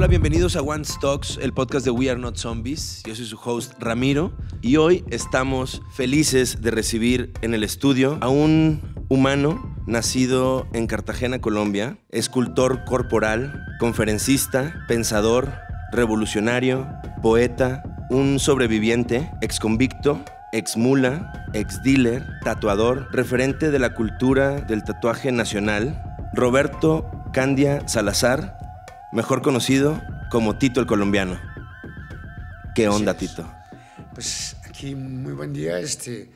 Hola, bienvenidos a One Stocks, el podcast de We Are Not Zombies. Yo soy su host Ramiro y hoy estamos felices de recibir en el estudio a un humano nacido en Cartagena, Colombia, escultor corporal, conferencista, pensador, revolucionario, poeta, un sobreviviente, exconvicto, exmula, dealer, tatuador, referente de la cultura del tatuaje nacional, Roberto Candia Salazar mejor conocido como Tito el Colombiano. ¿Qué onda, Tito? Pues aquí, muy buen día. Este,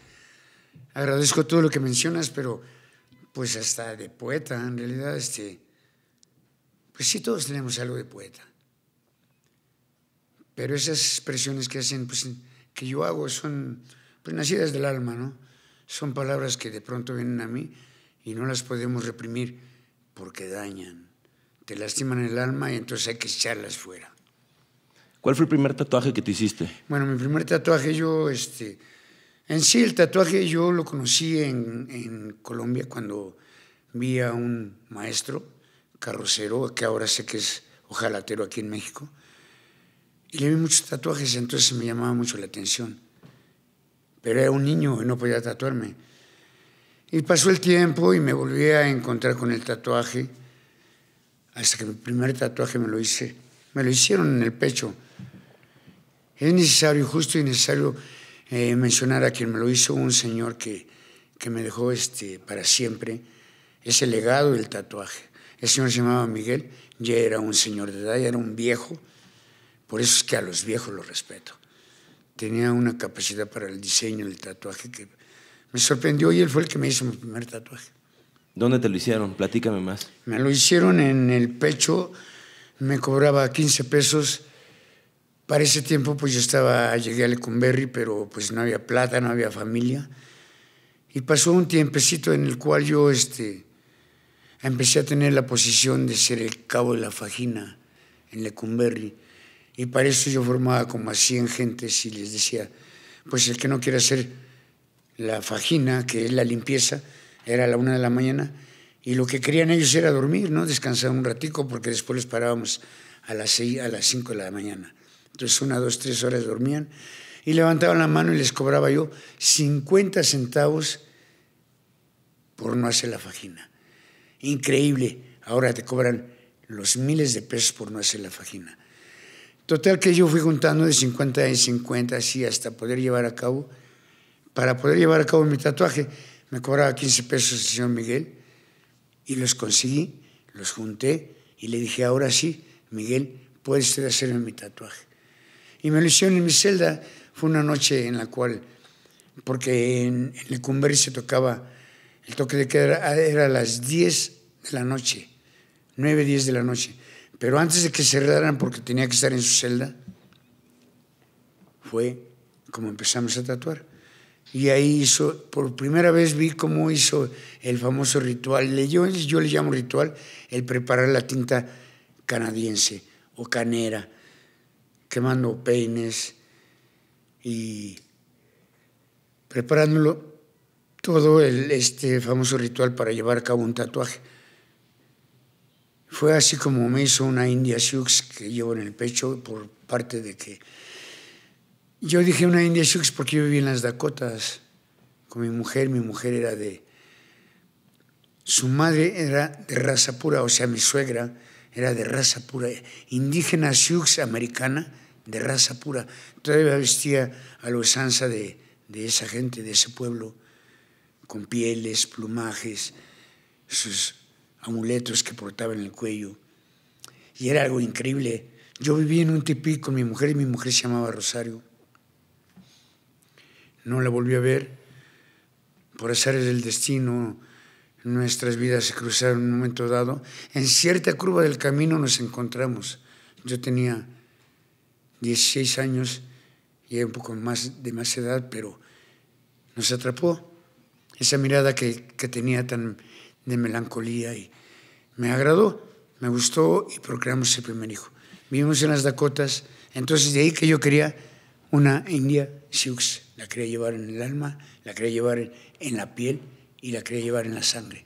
agradezco todo lo que mencionas, pero pues hasta de poeta, en realidad, este, pues sí, todos tenemos algo de poeta. Pero esas expresiones que hacen, pues, que yo hago son pues, nacidas del alma, ¿no? Son palabras que de pronto vienen a mí y no las podemos reprimir porque dañan te lastiman el alma y entonces hay que echarlas fuera. ¿Cuál fue el primer tatuaje que te hiciste? Bueno, mi primer tatuaje yo, este, en sí el tatuaje yo lo conocí en, Colombia cuando vi a un maestro carrocero, que ahora sé que es ojalatero aquí en México, y le vi muchos tatuajes, entonces me llamaba mucho la atención. Pero era un niño y no podía tatuarme. Y pasó el tiempo y me volví a encontrar con el tatuaje hasta que mi primer tatuaje me lo hice. Me lo hicieron en el pecho. Es necesario, justo y necesario eh, mencionar a quien me lo hizo, un señor que, que me dejó este, para siempre ese legado del tatuaje. El señor se llamaba Miguel, ya era un señor de edad, ya era un viejo, por eso es que a los viejos los respeto. Tenía una capacidad para el diseño del tatuaje que me sorprendió y él fue el que me hizo mi primer tatuaje. ¿Dónde te lo hicieron? Platícame más. Me lo hicieron en el pecho, me cobraba 15 pesos. Para ese tiempo pues yo estaba, llegué a Lecumberri, pero pues no había plata, no había familia. Y pasó un tiempecito en el cual yo este, empecé a tener la posición de ser el cabo de la fajina en Lecumberri. Y para eso yo formaba como a 100 gentes y les decía, pues el que no quiera hacer la fajina, que es la limpieza, era la una de la mañana, y lo que querían ellos era dormir, ¿no? Descansar un ratico, porque después les parábamos a las, a las cinco de la mañana. Entonces, una, dos, tres horas dormían, y levantaban la mano y les cobraba yo 50 centavos por no hacer la fajina. Increíble, ahora te cobran los miles de pesos por no hacer la fajina. Total que yo fui juntando de 50 en 50, así hasta poder llevar a cabo, para poder llevar a cabo mi tatuaje me cobraba 15 pesos el señor Miguel y los conseguí, los junté y le dije, ahora sí, Miguel, puede usted hacerme mi tatuaje. Y me lo hicieron en mi celda. Fue una noche en la cual, porque en, el cumbre se tocaba, el toque de queda era, las 10 de la noche, 9, 10 de la noche. Pero antes de que cerraran, porque tenía que estar en su celda, fue como empezamos a tatuar y ahí hizo, por primera vez vi cómo hizo el famoso ritual, yo, le llamo ritual, el preparar la tinta canadiense o canera, quemando peines y preparándolo todo el, este famoso ritual para llevar a cabo un tatuaje. Fue así como me hizo una India Sioux que llevo en el pecho por parte de que yo dije una India Sioux porque yo vivía en las Dakotas con mi mujer. Mi mujer era de... Su madre era de raza pura, o sea, mi suegra era de raza pura, indígena Sioux americana de raza pura. Todavía vestía a la usanza de, de esa gente, de ese pueblo, con pieles, plumajes, sus amuletos que portaba en el cuello. Y era algo increíble. Yo vivía en un tipí con mi mujer y mi mujer se llamaba Rosario no la volví a ver. Por azares el destino, nuestras vidas se cruzaron en un momento dado. En cierta curva del camino nos encontramos. Yo tenía 16 años y un poco más de más edad, pero nos atrapó esa mirada que, que tenía tan de melancolía y me agradó, me gustó y procreamos el primer hijo. Vivimos en las Dakotas, entonces de ahí que yo quería una India Sioux. La quería llevar en el alma, la quería llevar en la piel y la quería llevar en la sangre.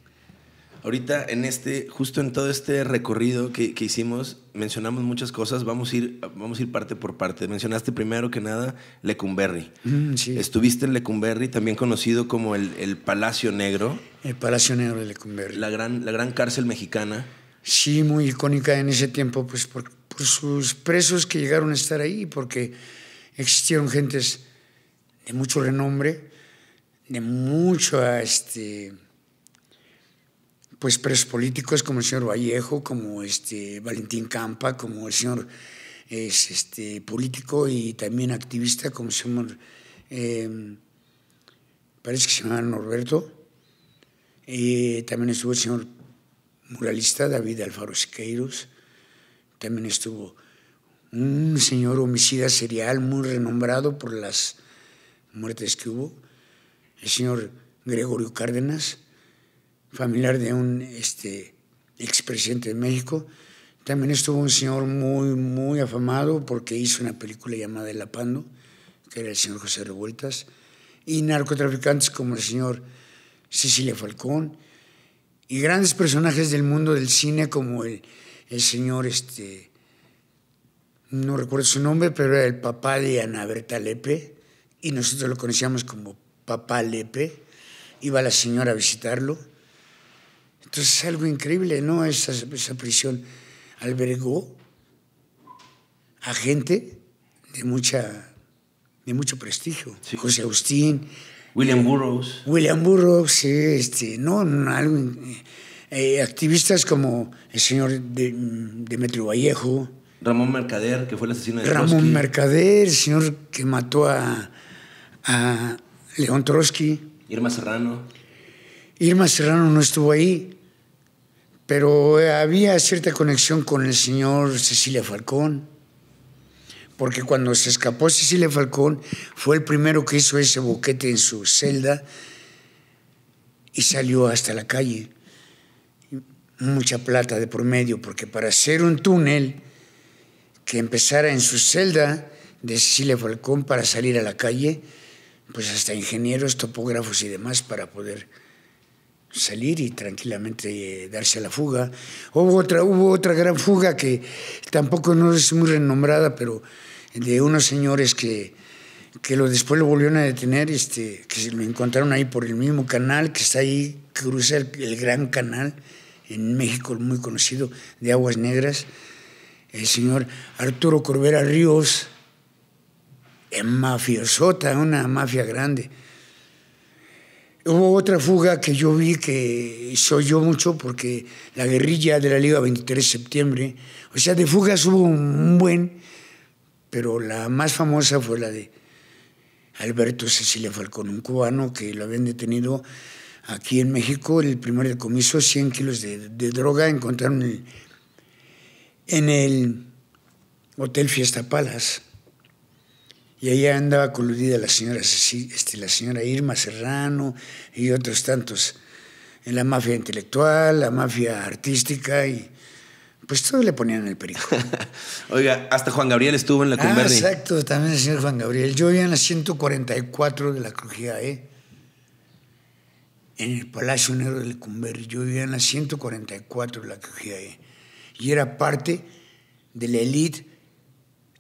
Ahorita, en este, justo en todo este recorrido que, hicimos, mencionamos muchas cosas. Vamos a, ir, vamos a ir parte por parte. Mencionaste primero que nada Lecumberri. Mm, Estuviste en Lecumberri, también conocido como el, Palacio Negro. El Palacio Negro de Lecumberri. La gran, la gran cárcel mexicana. Sí, muy icónica en ese tiempo, pues por, por sus presos que llegaron a estar ahí, porque existieron gentes de mucho renombre, de muchos este, pues, presos políticos como el señor Vallejo, como este, Valentín Campa, como el señor este, político y también activista como el señor em, parece que se llama Norberto, y también estuvo el señor muralista David Alfaro Siqueiros, también estuvo un señor homicida serial muy renombrado por las muertes que hubo, el señor Gregorio Cárdenas, familiar de un este, expresidente de México. También estuvo un señor muy, muy afamado porque hizo una película llamada El Apando, que era el señor José Revueltas, y narcotraficantes como el señor Cecilia Falcón, y grandes personajes del mundo del cine como el, el señor, este, no recuerdo su nombre, pero era el papá de Ana Berta Lepe, y nosotros lo conocíamos como Papá Lepe. Iba la señora a visitarlo. Entonces es algo increíble, ¿no? Esa, esa prisión albergó a gente de, mucha, de mucho prestigio. José Agustín. William Burroughs. William Burroughs, sí, este, ¿no? Eh, activistas como el señor Demetrio Vallejo. Ramón Mercader, que fue el asesino de Ramón Mercader, el señor que mató a a León Trotsky. Irma Serrano. Irma Serrano no estuvo ahí, pero eh, había cierta conexión con el señor Cecilia Falcón, porque cuando se escapó Cecilia Falcón fue el primero que hizo ese boquete en su celda y salió hasta la calle. Mucha plata de promedio, porque para hacer un túnel que empezara en su celda de Cecilia Falcón para salir a la calle, pues hasta ingenieros, topógrafos y demás para poder salir y tranquilamente eh, darse a la fuga. Hubo otra, hubo otra gran fuga que tampoco no es muy renombrada, pero de unos señores que, lo, después lo volvieron a detener, este, que se lo encontraron ahí por el mismo canal que está ahí, cruza el, el gran canal en México muy conocido de Aguas Negras, el señor Arturo Corbera Ríos, en mafiosota, una mafia grande. Hubo otra fuga que yo vi que soy yo mucho porque la guerrilla de la Liga 23 de septiembre, o sea, de fugas hubo un buen, pero la más famosa fue la de Alberto Cecilia Falcón, un cubano que lo habían detenido aquí en México, el primer decomiso, 100 kilos de, droga, encontraron en el, en el Hotel Fiesta Palace. Y ahí andaba coludida la señora, este, la señora Irma Serrano y otros tantos en la mafia intelectual, la mafia artística y pues todo le ponían en el perico. Oiga, hasta Juan Gabriel estuvo en la ah, Exacto, también el señor Juan Gabriel. Yo vivía en la 144 de la Crujía, E, en el Palacio Negro del Cumberri, Yo vivía en la 144 de la Crujía. E. Y era parte de la élite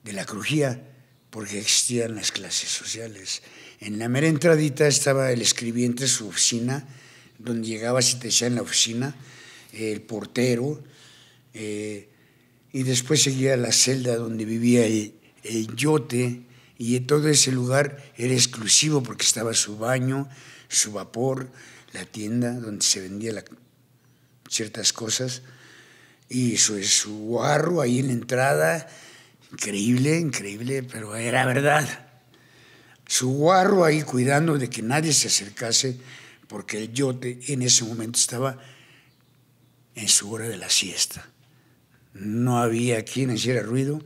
de la Crujía porque existían las clases sociales. En la mera entradita estaba el escribiente, su oficina, donde llegaba, si te en la oficina, el portero, eh, y después seguía la celda donde vivía el, yote, y todo ese lugar era exclusivo porque estaba su baño, su vapor, la tienda donde se vendía ciertas cosas, y su, su barro ahí en la entrada, Increíble, increíble, pero era verdad. Su guarro ahí cuidando de que nadie se acercase, porque el yote en ese momento estaba en su hora de la siesta. No había quien hiciera ruido.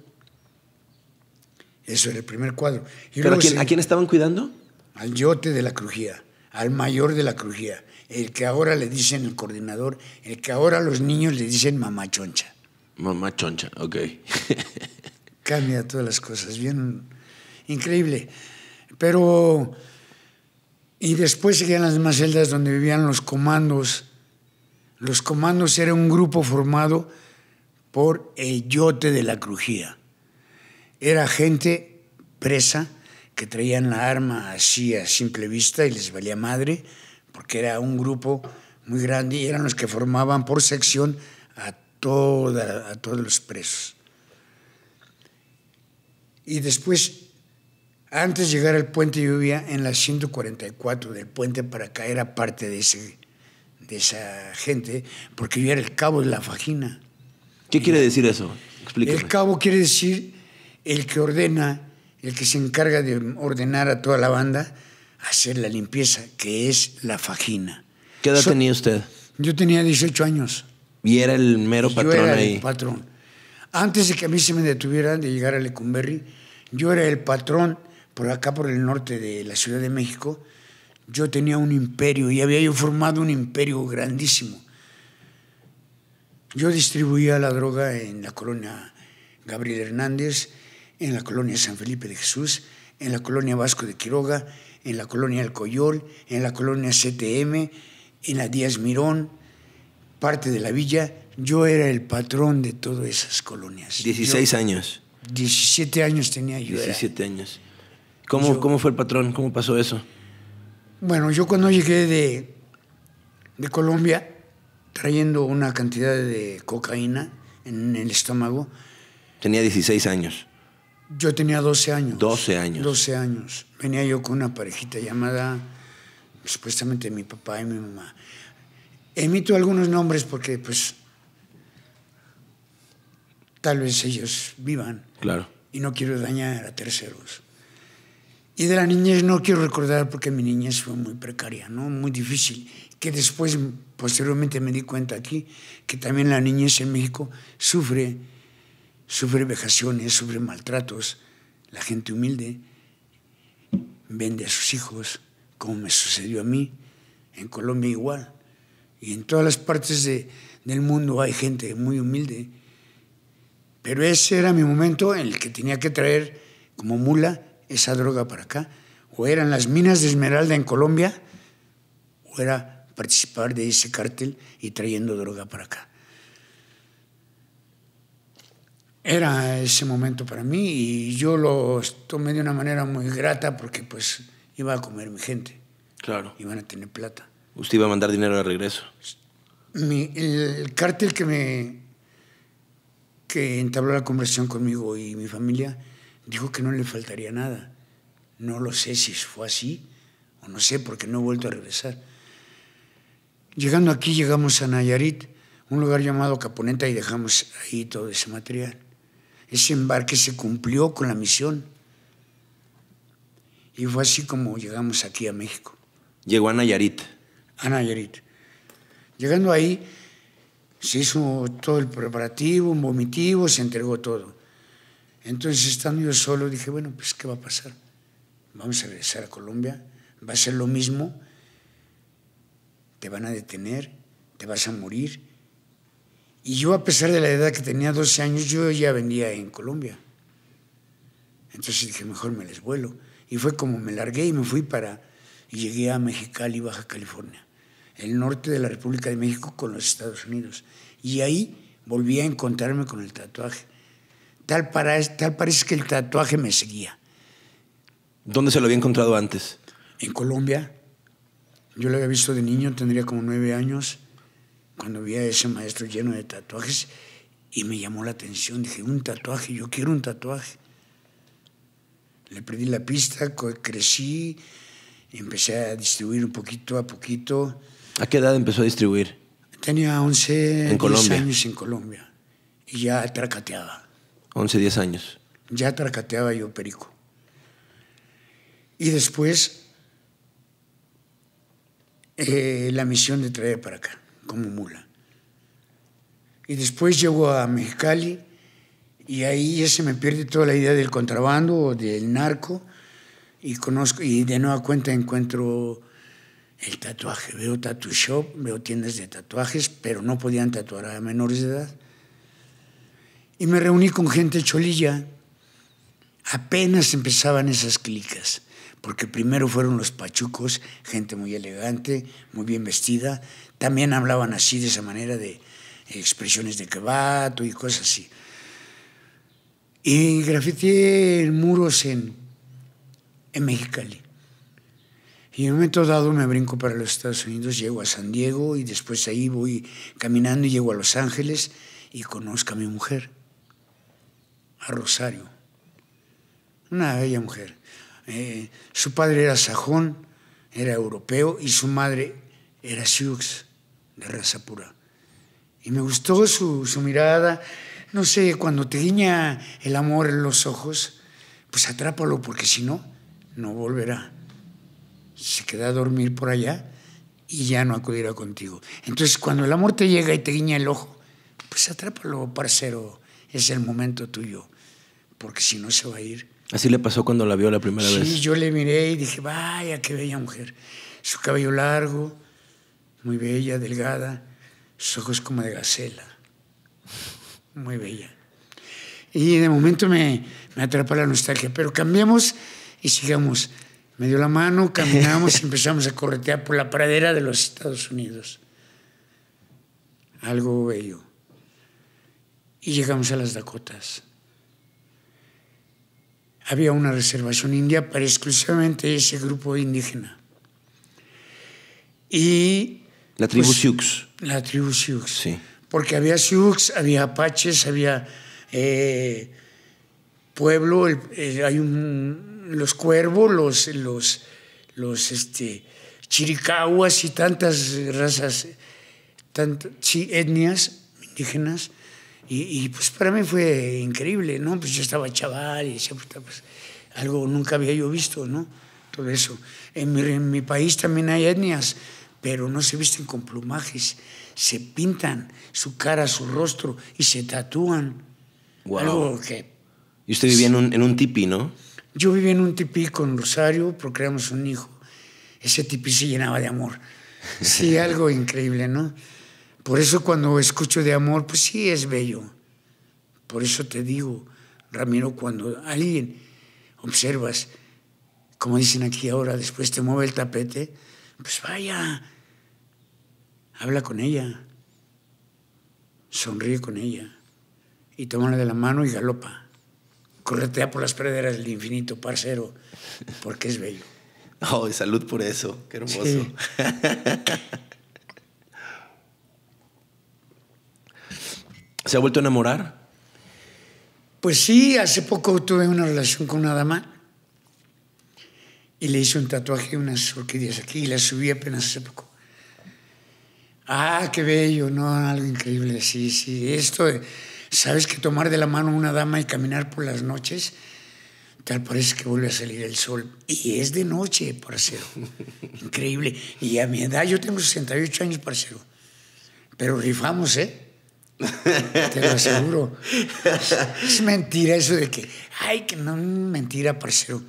Eso era el primer cuadro. ¿Pero a quién, a quién, estaban cuidando? Al yote de la crujía, al mayor de la crujía, el que ahora le dicen el coordinador, el que ahora los niños le dicen mamá choncha. Mamá choncha, ok. cambia todas las cosas, bien increíble. Pero, y después seguían las demás celdas donde vivían los comandos. Los comandos era un grupo formado por el yote de la crujía. Era gente presa que traían la arma así a simple vista y les valía madre, porque era un grupo muy grande y eran los que formaban por sección a, toda, a todos los presos y después, antes de llegar al puente yo vivía en la 144 del puente para caer aparte de, ese, de esa gente, porque yo era el cabo de la fajina. ¿Qué quiere decir eso? Explíqueme. El cabo quiere decir el que ordena, el que se encarga de ordenar a toda la banda hacer la limpieza, que es la fajina. ¿Qué edad tenía usted? Yo tenía 18 años. ¿Y era el mero patrón ahí? El patrón. Antes de que a mí se me detuvieran de llegar a Lecumberri, yo era el patrón por acá, por el norte de la Ciudad de México. Yo tenía un imperio y había yo formado un imperio grandísimo. Yo distribuía la droga en la colonia Gabriel Hernández, en la colonia San Felipe de Jesús, en la colonia Vasco de Quiroga, en la colonia El Coyol, en la colonia CTM, en la Díaz Mirón, parte de la villa yo era el patrón de todas esas colonias. 16 años. 17 años tenía yo. 17 años. ¿Cómo, ¿Cómo fue el patrón? ¿Cómo pasó eso? Bueno, yo cuando llegué de, de Colombia, trayendo una cantidad de cocaína en el estómago. Tenía 16 años. Yo tenía 12 años. 12 años. 12 años. Venía yo con una parejita llamada, supuestamente mi papá y mi mamá. Emito algunos nombres porque, pues, tal vez ellos vivan. Claro. Y no quiero dañar a terceros. Y de la niñez no quiero recordar porque mi niñez fue muy precaria, ¿no? Muy difícil. Que después, posteriormente me di cuenta aquí que también la niñez en México sufre, sufre vejaciones, sufre maltratos. La gente humilde vende a sus hijos, como me sucedió a mí. En Colombia igual. Y en todas las partes del mundo hay gente muy humilde pero ese era mi momento en el que tenía que traer como mula esa droga para acá. O eran las minas de esmeralda en Colombia, o era participar de ese cártel y trayendo droga para acá. Era ese momento para mí y yo lo tomé de una manera muy grata porque pues iba a comer mi gente. Claro. Iban a tener plata. ¿Usted iba a mandar dinero de regreso? el, el cártel que me que entabló la conversación conmigo y mi familia dijo que no le faltaría nada. No lo sé si fue así o no sé porque no he vuelto a regresar. Llegando aquí llegamos a Nayarit, un lugar llamado Caponeta y dejamos ahí todo ese material. Ese embarque se cumplió con la misión. Y fue así como llegamos aquí a México. Llegó a Nayarit. A Nayarit. Llegando ahí, se hizo todo el preparativo, un vomitivo, se entregó todo. Entonces, estando yo solo, dije, bueno, pues, ¿qué va a pasar? Vamos a regresar a Colombia, va a ser lo mismo, te van a detener, te vas a morir. Y yo, a pesar de la edad que tenía, 12 años, yo ya vendía en Colombia. Entonces dije, mejor me les vuelo. Y fue como me largué y me fui para... Y llegué a Mexicali, Baja California el norte de la República de México con los Estados Unidos. Y ahí volví a encontrarme con el tatuaje. Tal, para, tal parece que el tatuaje me seguía. ¿Dónde se lo había encontrado antes? En Colombia. Yo lo había visto de niño, tendría como nueve años, cuando vi a ese maestro lleno de tatuajes y me llamó la atención. Dije, un tatuaje, yo quiero un tatuaje. Le perdí la pista, crecí, empecé a distribuir un poquito a poquito ¿A qué edad empezó a distribuir? Tenía 11, años en Colombia. Y ya tracateaba. 11, 10 años. Ya tracateaba yo perico. Y después eh, la misión de traer para acá, como mula. Y después llego a Mexicali y ahí ya se me pierde toda la idea del contrabando o del narco y conozco y de nueva cuenta encuentro el tatuaje. Veo tatu shop, veo tiendas de tatuajes, pero no podían tatuar a menores de edad. Y me reuní con gente cholilla. Apenas empezaban esas clicas, porque primero fueron los pachucos, gente muy elegante, muy bien vestida. También hablaban así, de esa manera, de expresiones de quebato y cosas así. Y grafiteé muros en, en Mexicali. Y en un momento dado me brinco para los Estados Unidos, llego a San Diego y después ahí voy caminando y llego a Los Ángeles y conozco a mi mujer, a Rosario, una bella mujer. Eh, su padre era sajón, era europeo y su madre era Sioux, de raza pura. Y me gustó su, su mirada, no sé, cuando te guiña el amor en los ojos, pues atrápalo porque si no, no volverá se queda a dormir por allá y ya no acudirá contigo. Entonces, cuando el amor te llega y te guiña el ojo, pues atrápalo, parcero, es el momento tuyo, porque si no se va a ir. Así le pasó cuando la vio la primera vez. Sí, yo le miré y dije, vaya, qué bella mujer. Su cabello largo, muy bella, delgada, sus ojos como de gacela, muy bella. Y de momento me, me atrapa la nostalgia, pero cambiamos y sigamos. Me dio la mano, caminamos y empezamos a corretear por la pradera de los Estados Unidos. Algo bello. Y llegamos a las Dakotas. Había una reservación india para exclusivamente ese grupo indígena. Y. La tribu pues, Sioux. La tribu Sioux. Sí. Porque había Sioux, había Apaches, había eh, pueblo, eh, hay un, los cuervos, los, los, los este, chiricahuas y tantas razas, tantas etnias indígenas. Y, pues para mí fue increíble, ¿no? Pues yo estaba chaval y decía, pues, algo nunca había yo visto, ¿no? Todo eso. En mi, país también hay etnias, pero no se visten con plumajes, se pintan su cara, su rostro y se tatúan. Algo que y usted vivía en, un, en un tipi, ¿no? Yo vivía en un tipi con Rosario, procreamos un hijo. Ese tipi se llenaba de amor. Sí, algo increíble, ¿no? Por eso cuando escucho de amor, pues sí es bello. Por eso te digo, Ramiro, cuando alguien observas, como dicen aquí ahora, después te mueve el tapete, pues vaya, habla con ella, sonríe con ella y tómala de la mano y galopa corretea por las praderas del infinito, parcero, porque es bello. Oh, salud por eso, qué hermoso. ¿Se ha vuelto a enamorar? Pues sí, hace poco tuve una relación con una dama y le hice un tatuaje, unas orquídeas aquí y las subí apenas hace poco. Ah, qué bello, ¿no? Algo increíble, sí, sí. Esto ¿Sabes que tomar de la mano a una dama y caminar por las noches? Tal parece que vuelve a salir el sol. Y es de noche, parcero. Increíble. Y a mi edad, yo tengo 68 años, parcero. Pero rifamos, ¿eh? Te lo aseguro. Es mentira eso de que, ay, que no, mentira, parcero.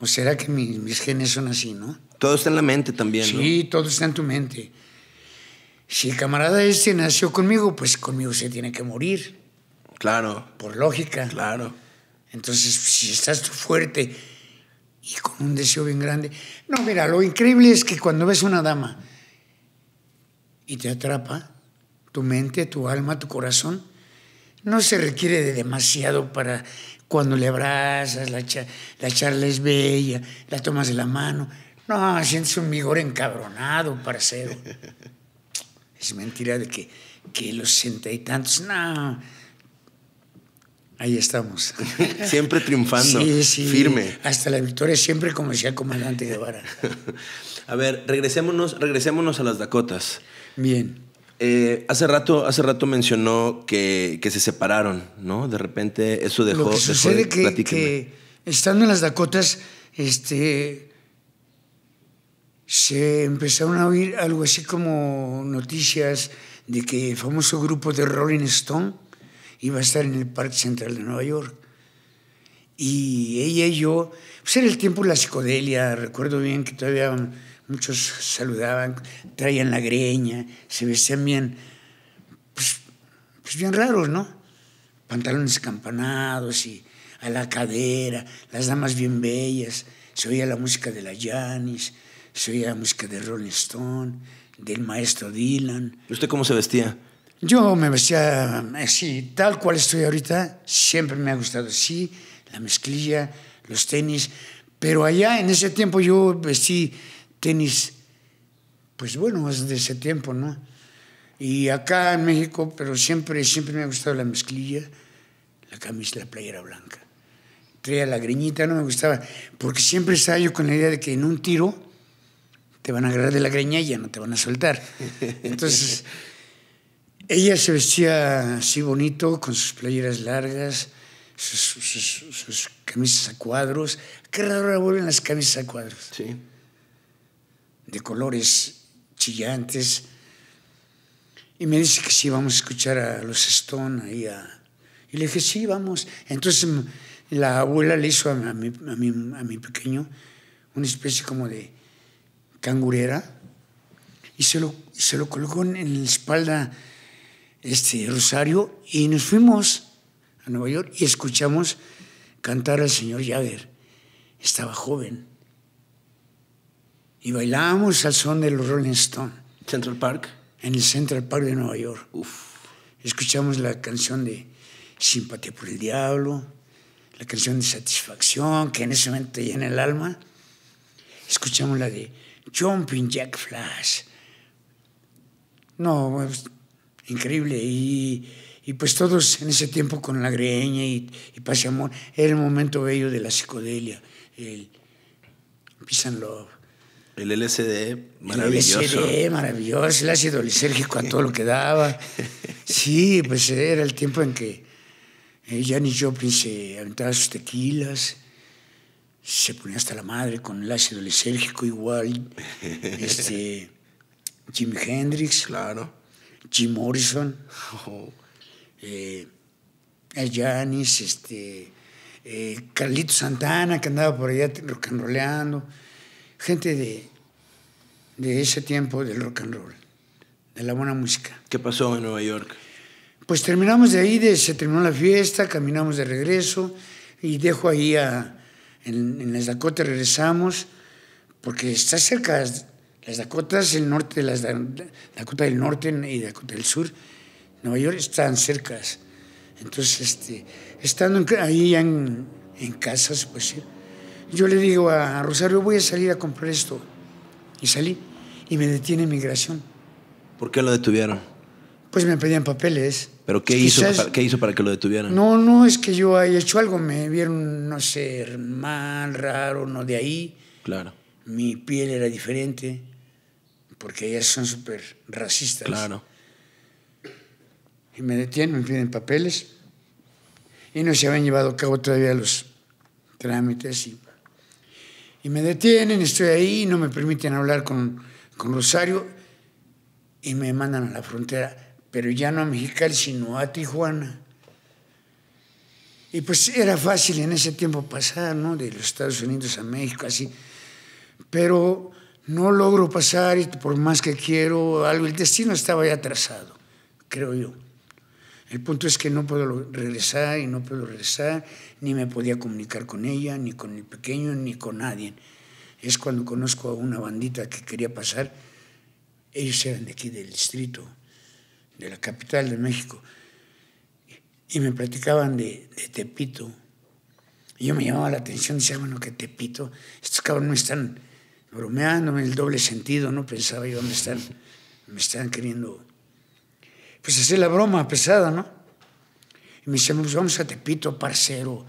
¿O será que mis, genes son así, no? Todo está en la mente también. Sí, todo está en tu mente si el camarada este nació conmigo, pues conmigo se tiene que morir. Claro. Por lógica. Claro. Entonces, pues, si estás tú fuerte y con un deseo bien grande. No, mira, lo increíble es que cuando ves una dama y te atrapa, tu mente, tu alma, tu corazón, no se requiere de demasiado para cuando le abrazas, la, la charla es bella, la tomas de la mano. No, sientes un vigor encabronado, parcero. es mentira de que, que los sesenta y tantos, no. Ahí estamos. siempre triunfando, sí, sí, firme. Hasta la victoria, siempre como decía el comandante Guevara. a ver, regresémonos, regresémonos a las Dakotas. Bien. Eh, hace, rato, hace rato mencionó que, se separaron, ¿no? De repente eso dejó... Lo sucede que, estando en las Dakotas, este, se empezaron a oír algo así como noticias de que el famoso grupo de Rolling Stone iba a estar en el Parque Central de Nueva York. Y ella y yo, pues era el tiempo de la psicodelia, recuerdo bien que todavía muchos saludaban, traían la greña, se vestían bien, pues, pues bien raros, ¿no? Pantalones campanados y a la cadera, las damas bien bellas, se oía la música de la Janis se oía música de Rolling Stone, del maestro Dylan. ¿Y usted cómo se vestía? Yo me vestía así, eh, tal cual estoy ahorita, siempre me ha gustado así, la mezclilla, los tenis, pero allá en ese tiempo yo vestí tenis, pues bueno, es de ese tiempo, ¿no? Y acá en México, pero siempre, siempre me ha gustado la mezclilla, la camisa, la playera blanca. Traía la greñita, no me gustaba, porque siempre estaba yo con la idea de que en un tiro te van a agarrar de la greña y ya no te van a soltar. Entonces, ella se vestía así bonito, con sus playeras largas, sus, camisas a cuadros. Qué raro vuelven las camisas a cuadros. Sí. De colores chillantes. Y me dice que sí, vamos a escuchar a los Stone ahí. A... Y le dije, sí, vamos. Entonces la abuela le hizo a mi, a mi pequeño una especie como de cangurera y se lo, se lo colocó en la espalda este rosario y nos fuimos a Nueva York y escuchamos cantar al señor Jagger. Estaba joven. Y bailábamos al son de los Rolling Stones. Central Park. En el Central Park de Nueva York. Escuchamos la canción de Simpatía por el Diablo, la canción de Satisfacción, que en ese momento te llena el alma. Escuchamos la de Jumping Jack Flash. No, pues, increíble. Y, y, pues todos en ese tiempo con la greña y, y pase amor, era el momento bello de la psicodelia, el Peace El LSD, maravilloso. El LSD, maravilloso, el ácido lisérgico a todo lo que daba. Sí, pues era el tiempo en que Janis eh, Joplin se aventaba sus tequilas se ponía hasta la madre con el ácido lisérgico igual. Este, Jimi Hendrix. Claro. Jim Morrison. Oh. Janis, eh, este, eh, Carlito Santana, que andaba por allá rock and rollando. Gente de, de ese tiempo del rock and roll, de la buena música. ¿Qué pasó en Nueva York? Pues terminamos de ahí, se terminó la fiesta, caminamos de regreso y dejo ahí a, en, las Dakotas regresamos porque está cerca las, el norte, las Dakota del Norte y Dakota del Sur, Nueva York están cerca. Entonces, este, estando ahí en, en casa, pues, yo le digo a Rosario, voy a salir a comprar esto. Y salí y me detiene migración. ¿Por qué lo detuvieron? Pues me pedían papeles. ¿Pero qué hizo, para, qué hizo para que lo detuvieran? No, no, es que yo haya hecho algo. Me vieron, no sé, mal, raro, no de ahí. Claro. Mi piel era diferente, porque ellas son súper racistas. Claro. Y me detienen, me piden papeles. Y no se habían llevado a cabo todavía los trámites. Y, me detienen, estoy ahí, no me permiten hablar con, con Rosario. Y me mandan a la frontera pero ya no a Mexicali, sino a Tijuana. Y pues era fácil en ese tiempo pasar, ¿no? De los Estados Unidos a México, así. Pero no logro pasar y por más que quiero algo, el destino estaba ya atrasado, creo yo. El punto es que no puedo regresar y no puedo regresar, ni me podía comunicar con ella, ni con el pequeño, ni con nadie. Es cuando conozco a una bandita que quería pasar, ellos eran de aquí del distrito, de la capital de México, y me platicaban de, Tepito. Y yo me llamaba la atención, decía, bueno, que Tepito, estos cabrones me están bromeando en el doble sentido, no pensaba yo, me están, me están queriendo, pues hacer la broma pesada, ¿no? Y me decían, pues vamos a Tepito, parcero.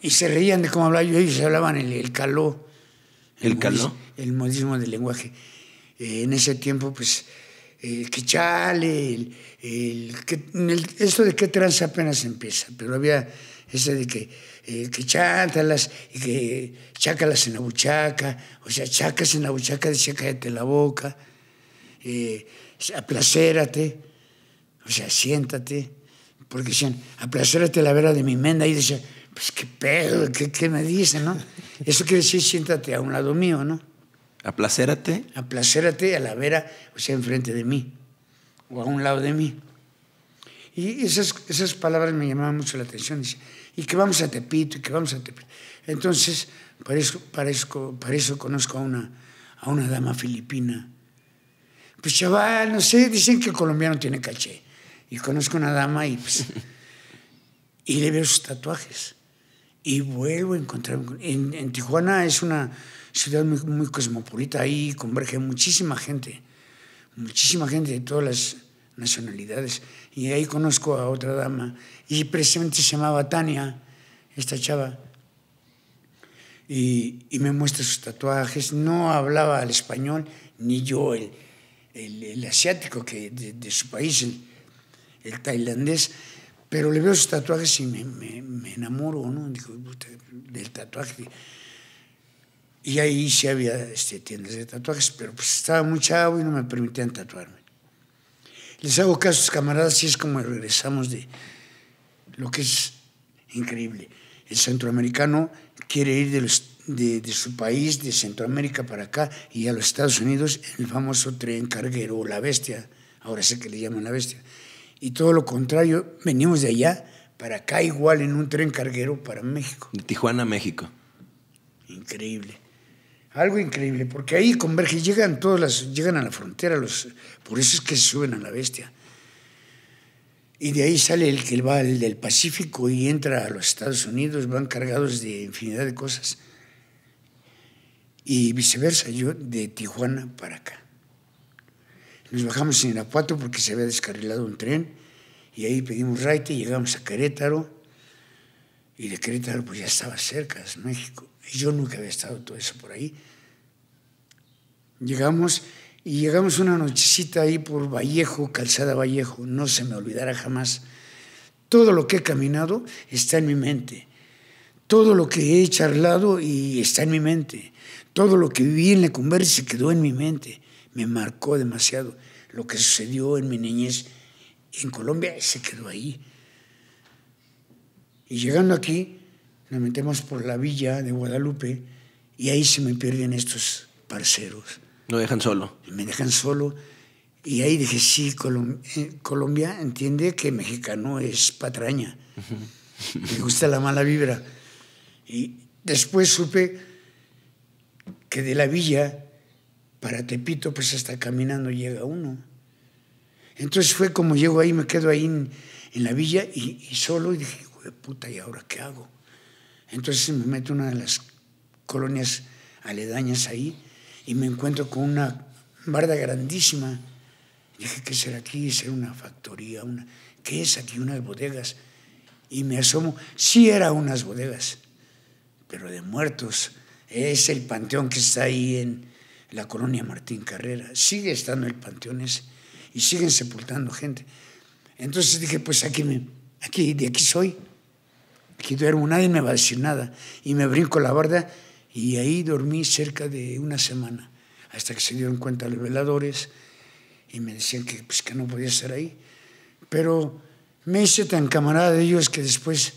Y se reían de cómo hablaba yo, y ellos hablaban el, el caló. ¿El, caló? el modismo del lenguaje. Eh, en ese tiempo, pues, el que chale, el, el esto de qué trans apenas empieza, pero había ese de que, eh, y que chácalas en la buchaca, o sea, chacas en la buchaca, decía cállate la boca, eh, aplacérate, o sea, siéntate, porque decían, aplacérate la vera de mi menda, y decía, pues qué pedo, qué, qué me dicen, ¿no? Eso quiere decir siéntate a un lado mío, ¿no? Aplacérate. Aplacérate a la vera, o sea, enfrente de mí, o a un lado de mí. Y esas, esas palabras me llamaban mucho la atención. Dice, y que vamos a Tepito, y que vamos a Tepito. Entonces, para eso, para para eso conozco a una, a una dama filipina. Pues chaval, no sé, dicen que el colombiano tiene caché. Y conozco a una dama y pues, y le veo sus tatuajes. Y vuelvo a encontrar... En, en Tijuana es una ciudad muy, cosmopolita, ahí converge muchísima gente, muchísima gente de todas las nacionalidades. Y ahí conozco a otra dama, y precisamente se llamaba Tania, esta chava, y, me muestra sus tatuajes, no hablaba el español, ni yo el, asiático que de, su país, el, tailandés, pero le veo sus tatuajes y me, enamoro, ¿no? del tatuaje. Y ahí sí había este, tiendas de tatuajes, pero pues estaba muy chavo y no me permitían tatuarme. Les hago sus camaradas, y es como regresamos de lo que es increíble. El centroamericano quiere ir de, su país, de Centroamérica para acá y a los Estados Unidos, el famoso tren carguero o la bestia, ahora sé que le llaman la bestia. Y todo lo contrario, venimos de allá para acá igual en un tren carguero para México. De Tijuana a México. Increíble algo increíble, porque ahí converge, llegan todas las, llegan a la frontera, los, por eso es que se suben a la bestia. Y de ahí sale el que va del Pacífico y entra a los Estados Unidos, van cargados de infinidad de cosas. Y viceversa, yo de Tijuana para acá. Nos bajamos en Irapuato porque se había descarrilado un tren y ahí pedimos raite, llegamos a Querétaro y de Querétaro pues ya estaba cerca, es México. Y yo nunca había estado todo eso por ahí. Llegamos y llegamos una nochecita ahí por Vallejo, Calzada Vallejo, no se me olvidará jamás. Todo lo que he caminado está en mi mente. Todo lo que he charlado y está en mi mente. Todo lo que viví en Lecumber se quedó en mi mente. Me marcó demasiado. Lo que sucedió en mi niñez en Colombia se quedó ahí. Y llegando aquí, nos metemos por la villa de Guadalupe y ahí se me pierden estos parceros. Lo dejan solo. Me dejan solo. Y ahí dije, sí, eh, Colombia entiende que mexicano es patraña. Me gusta la mala vibra. Y después supe que de la villa para Tepito, pues hasta caminando llega uno. Entonces fue como llego ahí, me quedo ahí en, la villa y, y solo y dije, de puta, ¿y ahora qué hago? Entonces me meto en una de las colonias aledañas ahí y me encuentro con una barda grandísima. Dije, ¿qué será aquí? ¿Será una factoría? Una... ¿Qué es aquí? Unas bodegas. Y me asomo, sí era unas bodegas, pero de muertos. Es el panteón que está ahí en la colonia Martín Carrera. Sigue estando el panteón ese y siguen sepultando gente. Entonces dije, pues aquí, me, aquí de aquí soy. Aquí duermo, nadie me va a decir nada. Y me brinco la barda y ahí dormí cerca de una semana, hasta que se dieron cuenta los veladores y me decían que, pues, que no podía estar ahí. Pero me hice tan camarada de ellos que después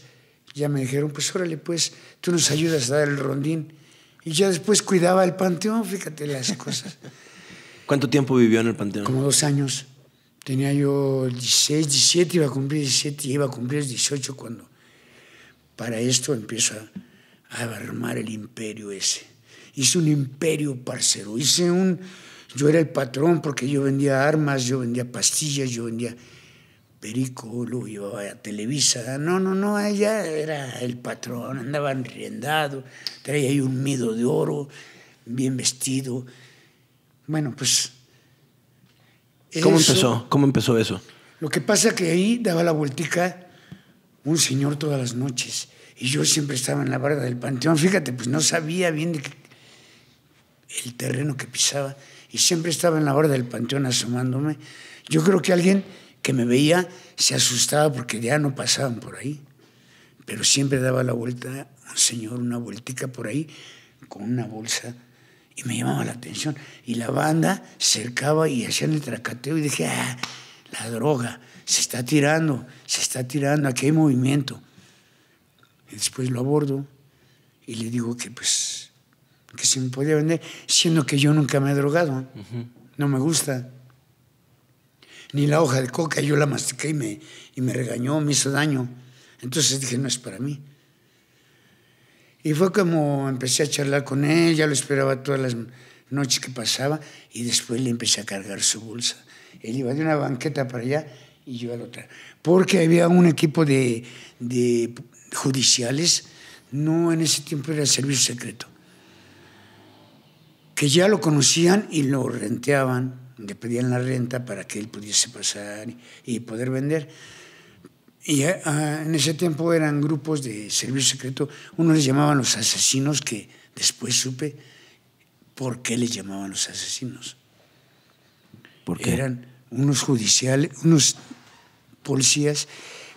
ya me dijeron, pues órale, pues tú nos ayudas a dar el rondín. Y ya después cuidaba el panteón, fíjate las cosas. ¿Cuánto tiempo vivió en el panteón? Como dos años. Tenía yo 16, 17, iba a cumplir 17 y iba a cumplir 18 cuando para esto empieza a armar el imperio ese. Hice un imperio parcero, hice un... Yo era el patrón porque yo vendía armas, yo vendía pastillas, yo vendía perico, lo llevaba a Televisa. No, no, no, ella era el patrón, andaba enriendado, traía ahí un mido de oro, bien vestido. Bueno, pues... ¿Cómo empezó? ¿Cómo empezó eso? Lo que pasa que ahí daba la vueltica un señor todas las noches y yo siempre estaba en la barra del panteón. Fíjate, pues no sabía bien de el terreno que pisaba y siempre estaba en la barra del panteón asomándome. Yo creo que alguien que me veía se asustaba porque ya no pasaban por ahí, pero siempre daba la vuelta un señor, una vueltica por ahí con una bolsa y me llamaba la atención. Y la banda cercaba y hacían el tracateo y dije, ah, la droga se está tirando, se está tirando, aquí hay movimiento. Y después lo abordo y le digo que pues que se me podía vender, siendo que yo nunca me he drogado, no me gusta. Ni la hoja de coca, yo la mastiqué y me, y me regañó, me hizo daño. Entonces dije, no es para mí. Y fue como empecé a charlar con él, ya lo esperaba todas las noches que pasaba y después le empecé a cargar su bolsa. Él iba de una banqueta para allá y yo a otro Porque había un equipo de, de judiciales, no en ese tiempo era servicio secreto, que ya lo conocían y lo renteaban, le pedían la renta para que él pudiese pasar y poder vender. Y ah, en ese tiempo eran grupos de servicio secreto, uno les llamaban los asesinos, que después supe por qué les llamaban los asesinos. Porque Eran unos judiciales, unos policías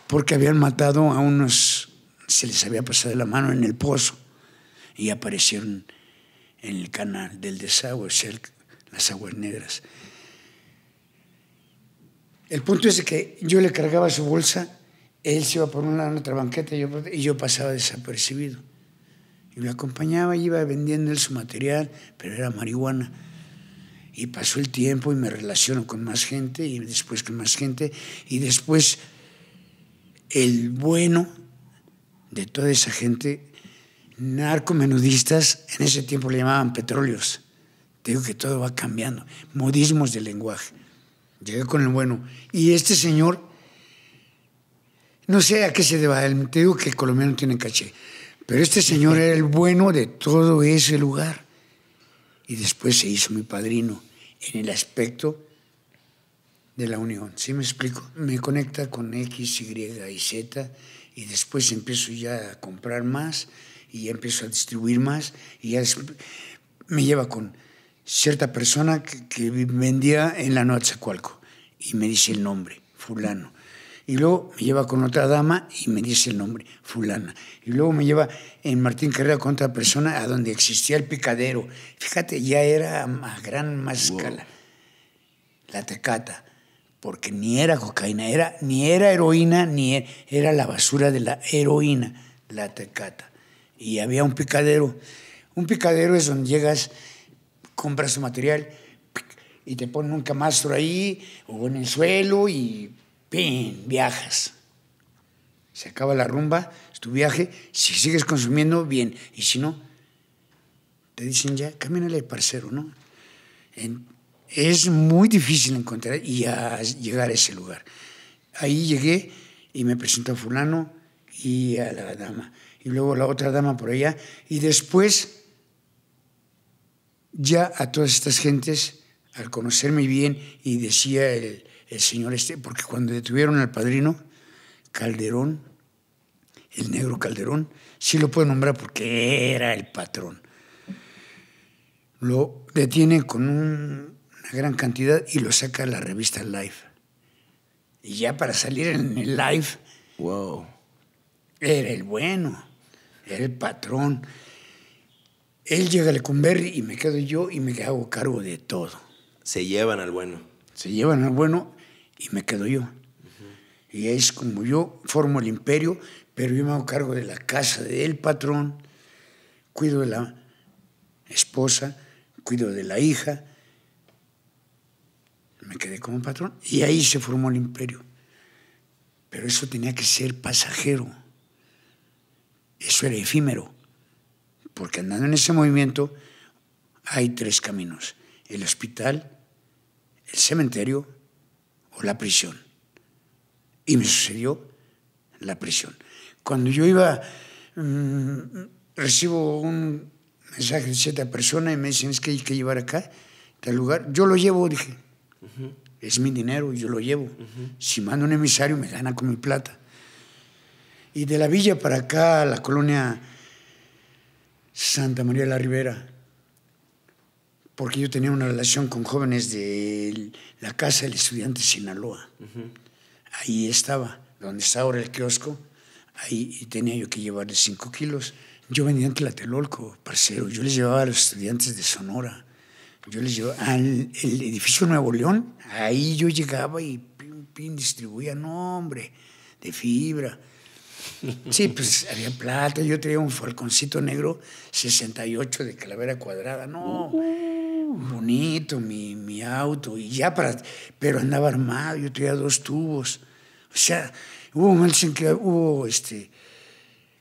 porque habían matado a unos, se les había pasado la mano en el pozo y aparecieron en el canal del desagüe, las aguas negras. El punto es que yo le cargaba su bolsa, él se iba por una en otra banqueta y yo, pasaba desapercibido. Y lo acompañaba, y iba vendiendo él su material, pero era marihuana y pasó el tiempo y me relaciono con más gente y después con más gente y después el bueno de toda esa gente, narcomenudistas, en ese tiempo le llamaban petróleos. Te digo que todo va cambiando, modismos de lenguaje. Llegué con el bueno. Y este señor, no sé a qué se deba, te digo que el colombiano tiene caché, pero este señor era el bueno de todo ese lugar. Y después se hizo mi padrino en el aspecto de la unión. ¿Sí me explico? Me conecta con X, Y y Z y después empiezo ya a comprar más y ya empiezo a distribuir más y ya me lleva con cierta persona que, que vendía en la noche Cualco y me dice el nombre, fulano. Y luego me lleva con otra dama y me dice el nombre, fulana. Y luego me lleva en Martín Carrera con otra persona a donde existía el picadero. Fíjate, ya era a gran más escala. La tecata. Porque ni era cocaína, era, ni era heroína, ni e, era, la basura de la heroína, la tecata. Y había un picadero. Un picadero es donde llegas, compras su material y te ponen un camastro ahí o en el suelo y ¡pin! Viajas. Se acaba la rumba, es tu viaje, si sigues consumiendo, bien. Y si no, te dicen ya, camínale, parcero, ¿no? es muy difícil encontrar y llegar a ese lugar. Ahí llegué y me presentó a fulano y a la dama. Y luego la otra dama por allá. Y después, ya a todas estas gentes, al conocerme bien, y decía el, el señor este, porque cuando detuvieron al padrino, Calderón, el negro Calderón, sí lo puedo nombrar porque era el patrón. Lo detiene con una gran cantidad y lo saca a la revista Life. Y ya para salir en el live, wow. era el bueno, era el patrón. Él llega a Lecumberri y me quedo yo y me hago cargo de todo. Se llevan al bueno. Se llevan al bueno y me quedo yo. Y es como yo formo el imperio, pero yo me hago cargo de la casa del patrón, cuido de la esposa, cuido de la hija. Me quedé como patrón y ahí se formó el imperio. Pero eso tenía que ser pasajero. Eso era efímero. Porque andando en ese movimiento hay tres caminos. El hospital, el cementerio la prisión. Y me sucedió la prisión. Cuando yo iba, mm, recibo un mensaje de cierta persona y me dicen, es que hay que llevar acá, tal lugar. Yo lo llevo, dije. Es mi dinero, yo lo llevo. Si mando un emisario, me gana con mi plata. Y de la villa para acá, a la colonia Santa María de la Ribera, porque yo tenía una relación con jóvenes de la Casa del Estudiante Sinaloa. Ahí estaba, donde está ahora el kiosco, ahí tenía yo que llevarle cinco kilos. Yo venía en Tlatelolco, parcero, yo les llevaba a los estudiantes de Sonora, yo les llevaba al edificio Nuevo León, ahí yo llegaba y pin, distribuía, no hombre, de fibra. Sí, pues había plata. Yo tenía un falconcito negro 68 de calavera cuadrada. No, uh. bonito mi, auto. Y ya para, pero andaba armado. Yo tenía dos tubos. O sea, hubo un en que hubo este,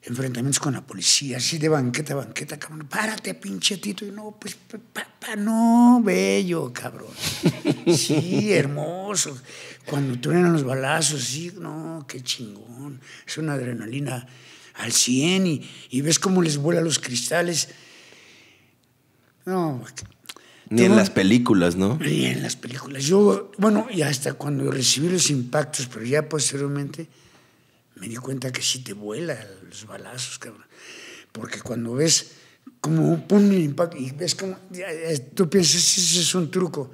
enfrentamientos con la policía, así de banqueta a banqueta, cabrón, párate, pinche Tito. Y no, pues, pues papá, no, bello, cabrón. Sí, hermoso. Cuando truenan los balazos, sí, no, qué chingón. Es una adrenalina al 100 y, y ves cómo les vuelan los cristales. No, ni en las películas, ¿no? Ni en las películas. Yo, bueno, y hasta cuando recibí los impactos, pero ya posteriormente me di cuenta que sí te vuela los balazos, cabrón. Porque cuando ves como un el impacto, y ves como, tú piensas, ese es un truco.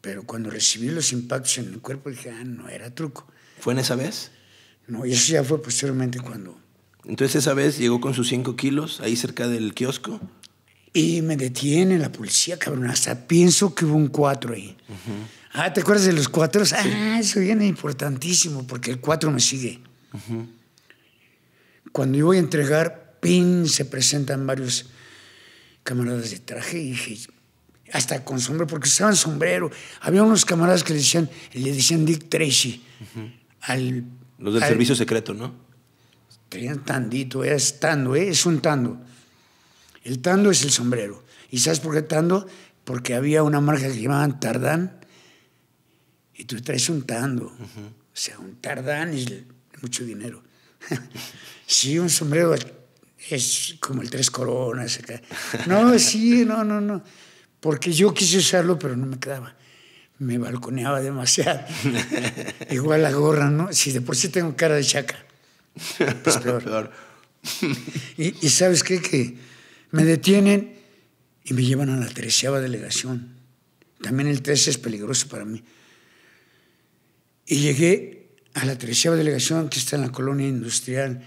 Pero cuando recibí los impactos en el cuerpo, dije, ah, no era truco. ¿Fue en esa vez? No, y eso ya fue posteriormente cuando... Entonces esa vez llegó con sus 5 kilos ahí cerca del kiosco. Y me detiene la policía, cabrón. Hasta pienso que hubo un 4 ahí. Ah, ¿te acuerdas de los 4? Ah, eso viene importantísimo porque el 4 me sigue. Cuando yo voy a entregar PIN, se presentan varios camaradas de traje y dije, hasta con sombrero, porque usaban sombrero. Había unos camaradas que le decían, le decían Dick Tracy. Los del servicio secreto, ¿no? Tenían tandito, es tando, ¿eh? es un tando. El tando es el sombrero. ¿Y sabes por qué tando? Porque había una marca que llamaban Tardán y tú traes un tando. O sea, un Tardán es el, mucho dinero. sí, un sombrero es como el tres coronas. No, sí, no, no, no. Porque yo quise usarlo, pero no me quedaba. Me balconeaba demasiado. Igual la gorra, ¿no? Si de por sí tengo cara de chaca. Pues peor. y, sabes qué? Que me detienen y me llevan a la treceava delegación. También el 13 es peligroso para mí. Y llegué a la tercera delegación que está en la colonia industrial,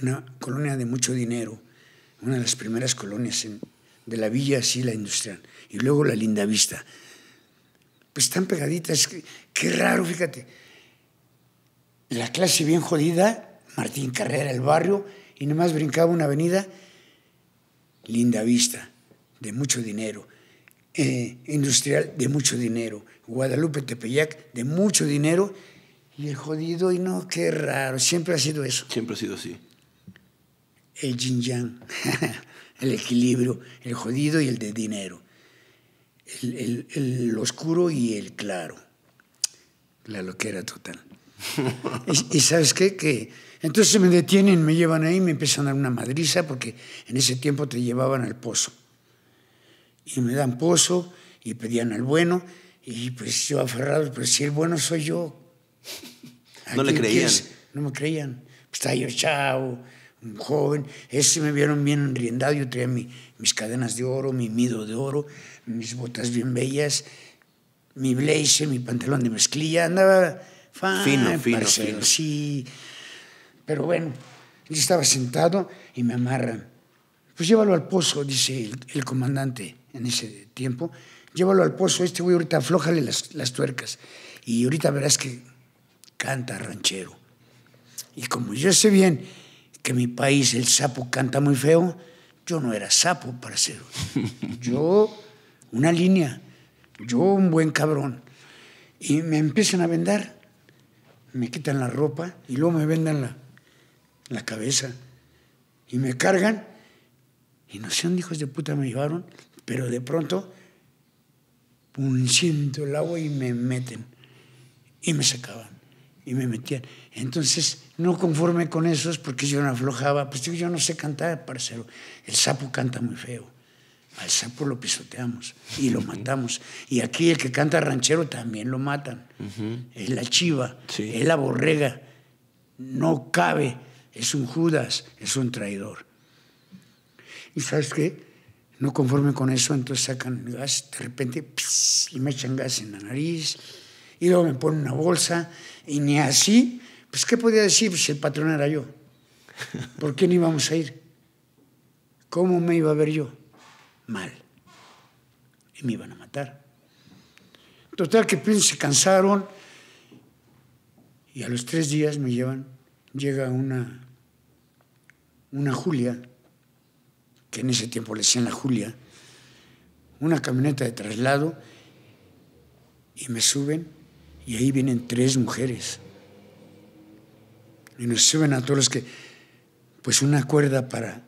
una colonia de mucho dinero, una de las primeras colonias de la villa, así la industrial, y luego la linda vista. Pues están pegaditas, qué, raro, fíjate. La clase bien jodida, Martín Carrera, el barrio, y nomás brincaba una avenida, linda vista, de mucho dinero. Eh, industrial de mucho dinero, Guadalupe Tepeyac de mucho dinero y el jodido, y no, qué raro, siempre ha sido eso. Siempre ha sido así. El yin yang, el equilibrio, el jodido y el de dinero, el, el, el oscuro y el claro, la loquera total. y, sabes qué, que entonces me detienen, me llevan ahí, me empiezan a dar una madriza porque en ese tiempo te llevaban al pozo. Y me dan pozo y pedían al bueno y pues yo aferrado, pero pues si el bueno soy yo, no le creían. No me creían. Pues estaba yo chavo, joven. Ese me vieron bien riendado. Yo traía mis cadenas de oro, mi mido de oro, mis botas bien bellas, mi blazer, mi pantalón de mezclilla. Andaba fino, fino, Sí. Pero bueno, yo estaba sentado y me amarran. Pues llévalo al pozo, dice el, comandante en ese tiempo. Llévalo al pozo, este güey ahorita aflójale las, las tuercas. Y ahorita verás que canta ranchero. Y como yo sé bien que mi país el sapo canta muy feo, yo no era sapo para ser. Yo, una línea, yo un buen cabrón. Y me empiezan a vendar, me quitan la ropa y luego me vendan la, cabeza. Y me cargan y no sé dónde hijos de puta me llevaron, pero de pronto siento el agua y me meten y me sacaban y me metían. Entonces, no conforme con eso, es porque yo no aflojaba. Pues yo no sé cantar, parcero. El sapo canta muy feo. Al sapo lo pisoteamos y lo matamos. Y aquí el que canta ranchero también lo matan. Es la chiva, es la borrega. No cabe. Es un Judas, es un traidor. Y sabes qué? No conforme con eso, entonces sacan gas, de repente, y me echan gas en la nariz, y luego me ponen una bolsa, y ni así, pues ¿qué podía decir pues, si el patrón era yo? ¿Por quién íbamos a ir? ¿Cómo me iba a ver yo? Mal. Y me iban a matar. Total que se cansaron y a los tres días me llevan, llega una, una Julia, que en ese tiempo le decían la Julia, una camioneta de traslado y me suben y ahí vienen tres mujeres. Y nos suben a todos los que, pues una cuerda para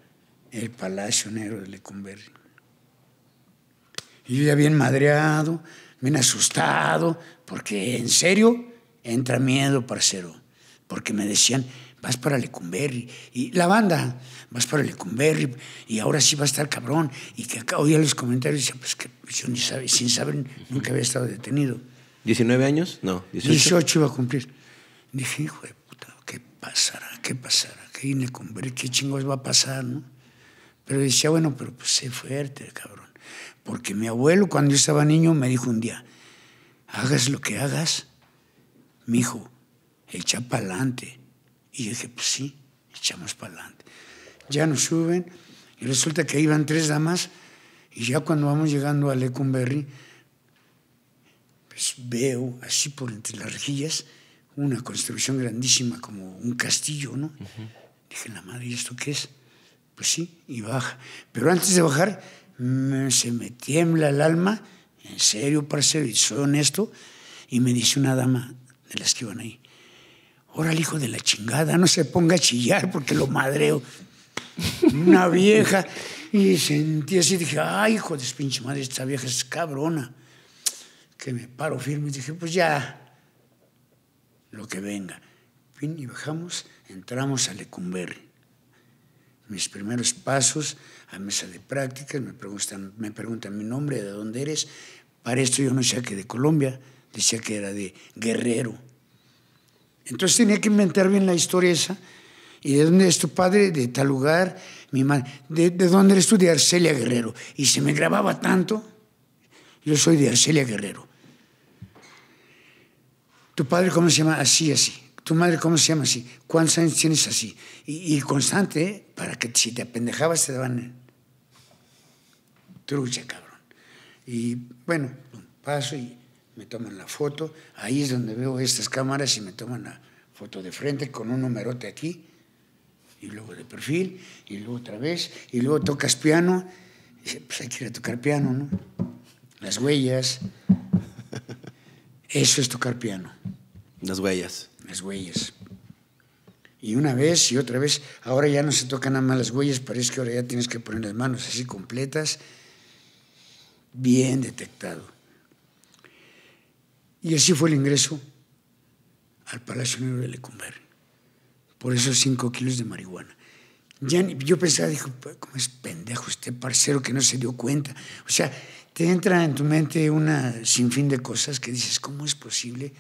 el Palacio Negro de Lecumberri. Y yo ya bien madreado, bien asustado, porque en serio entra miedo, parcero. Porque me decían, vas para Lecumberri. Y la banda, vas para Lecumberri, y ahora sí va a estar cabrón. Y que acá oía los comentarios y decía, pues que yo ni sabe, sin saber nunca había estado detenido. ¿19 años? No, 18. 18 iba a cumplir. Dije, hijo de puta, ¿qué pasará? ¿Qué pasará? ¿Qué ¿Qué chingos va a pasar? ¿no? Pero decía, bueno, pero pues, sé fuerte, cabrón. Porque mi abuelo, cuando yo estaba niño, me dijo un día, hagas lo que hagas, mi hijo, echa pa'lante. Y dije, pues sí, echamos pa'lante. Ya nos suben y resulta que iban tres damas y ya cuando vamos llegando a Lecumberri, pues, veo así por entre las rejillas una construcción grandísima como un castillo, ¿no? Dije, la madre, ¿y esto qué es? Pues sí, y baja. Pero antes de bajar, se me tiembla el alma, en serio, para y soy honesto, y me dice una dama de las que iban ahí, ahora el hijo de la chingada, no se ponga a chillar porque lo madreo. Una vieja. Y sentí así, dije, ay, hijo de pinche madre, esta vieja es cabrona que me paro firme y dije, pues ya, lo que venga. Fin, y bajamos, entramos a Lecumberri. Mis primeros pasos a mesa de prácticas, me preguntan, me preguntan mi nombre, de dónde eres. Para esto yo no decía que de Colombia, decía que era de Guerrero. Entonces tenía que inventar bien la historia esa. ¿Y de dónde es tu padre? De tal lugar. Mi madre. ¿De, de dónde eres tú? De Arcelia Guerrero. Y se me grababa tanto. Yo soy de Arcelia Guerrero. ¿Tu padre cómo se llama? Así, así. ¿Tu madre cómo se llama? Así. ¿Cuántos años tienes así? Y, constante, ¿eh? para que si te apendejabas te daban trucha, cabrón. Y bueno, paso y me toman la foto. Ahí es donde veo estas cámaras y me toman la foto de frente con un numerote aquí y luego de perfil, y luego otra vez, y luego tocas piano, pues hay que ir a tocar piano, ¿no? Las huellas, eso es tocar piano. Las huellas. Las huellas. Y una vez y otra vez, ahora ya no se tocan nada más las huellas, parece que ahora ya tienes que poner las manos así completas, bien detectado. Y así fue el ingreso al Palacio Nuevo de Lecumber. por esos cinco kilos de marihuana. yo pensaba, dijo, pues, ¿cómo es pendejo este parcero que no se dio cuenta? O sea, te entra en tu mente una sinfín de cosas que dices, ¿cómo es posible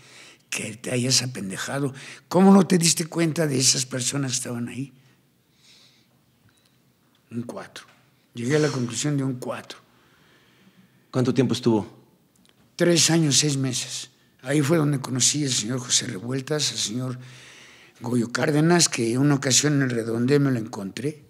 que te hayas apendejado? ¿Cómo no te diste cuenta de esas personas que estaban ahí? Un cuatro. Llegué a la conclusión de un cuatro. ¿Cuánto tiempo estuvo? Tres años, seis meses. Ahí fue donde conocí al señor José Revueltas, al señor Goyo Cárdenas, que en una ocasión en el redondé me lo encontré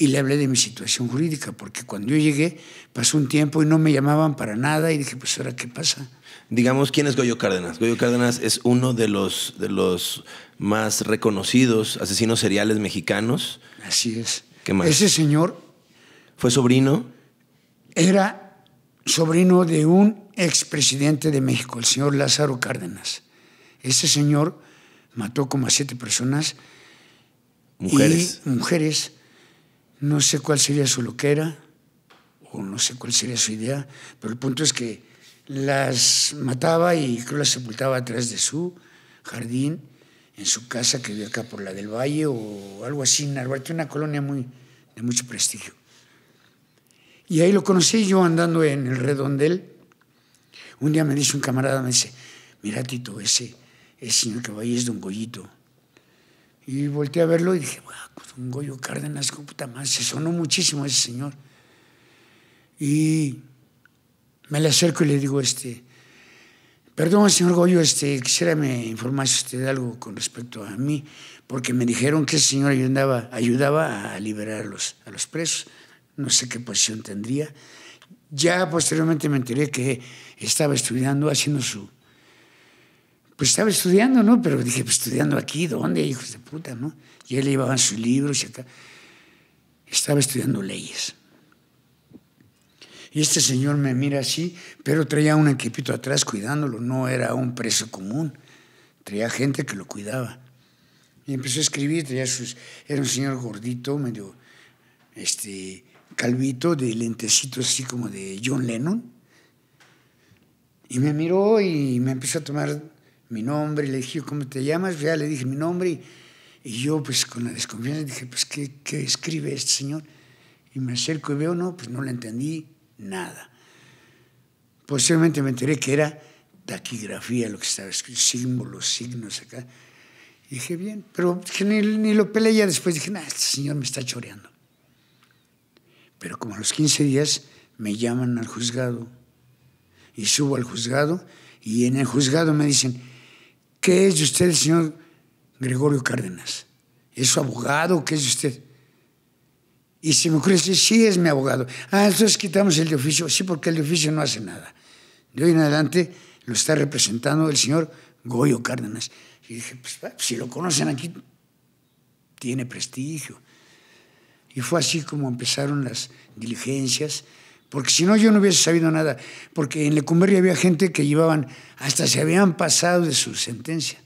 y le hablé de mi situación jurídica, porque cuando yo llegué pasó un tiempo y no me llamaban para nada y dije, pues ahora qué pasa. Digamos, ¿quién es Goyo Cárdenas? Goyo Cárdenas es uno de los, de los más reconocidos asesinos seriales mexicanos. Así es. ¿Qué más? Ese señor... ¿Fue sobrino? Era sobrino de un expresidente de México, el señor Lázaro Cárdenas. Ese señor mató como a siete personas. Mujeres. mujeres no sé cuál sería su loquera o no sé cuál sería su idea, pero el punto es que las mataba y creo las sepultaba atrás de su jardín, en su casa que vive acá por la del Valle o algo así, en es una colonia muy, de mucho prestigio. Y ahí lo conocí yo andando en el redondel. Un día me dice un camarada, me dice, mira Tito, ese, ese señor que va de es don Goyito. Y volteé a verlo y dije, wow, pues, un Goyo Cárdenas, puta madre, se sonó muchísimo ese señor. Y me le acerco y le digo, este, perdón, señor Goyo, este, quisiera me informase usted algo con respecto a mí, porque me dijeron que ese señor ayudaba, ayudaba a liberar los, a los presos. No sé qué posición tendría. Ya posteriormente me enteré que estaba estudiando, haciendo su pues estaba estudiando, ¿no? Pero dije, pues estudiando aquí, ¿dónde? Hijos de puta, ¿no? Y él llevaba sus libros y acá. Estaba estudiando leyes. Y este señor me mira así, pero traía un equipito atrás cuidándolo, no era un preso común, traía gente que lo cuidaba. Y empezó a escribir, sus, era un señor gordito, medio este, calvito, de lentecitos así como de John Lennon. Y me miró y me empezó a tomar mi nombre, y le dije, ¿cómo te llamas? Ya le dije mi nombre y, yo pues con la desconfianza dije, pues ¿qué, escribe este señor? Y me acerco y veo, no, pues no le entendí nada. Posiblemente me enteré que era taquigrafía lo que estaba escrito, símbolos, signos acá. dije, bien, pero ni, lo peleé ya después, dije, nah, este señor me está choreando. Pero como a los 15 días me llaman al juzgado y subo al juzgado y en el juzgado me dicen, ¿Qué es usted el señor Gregorio Cárdenas? ¿Es su abogado? ¿Qué es usted? Y se me ocurre sí es mi abogado. Ah, entonces quitamos el de oficio. Sí, porque el de oficio no hace nada. De hoy en adelante lo está representando el señor Goyo Cárdenas. Y dije, pues, ah, si lo conocen aquí, tiene prestigio. Y fue así como empezaron las diligencias porque si no yo no hubiese sabido nada, porque en Lecumberri había gente que llevaban, hasta se habían pasado de su sentencia,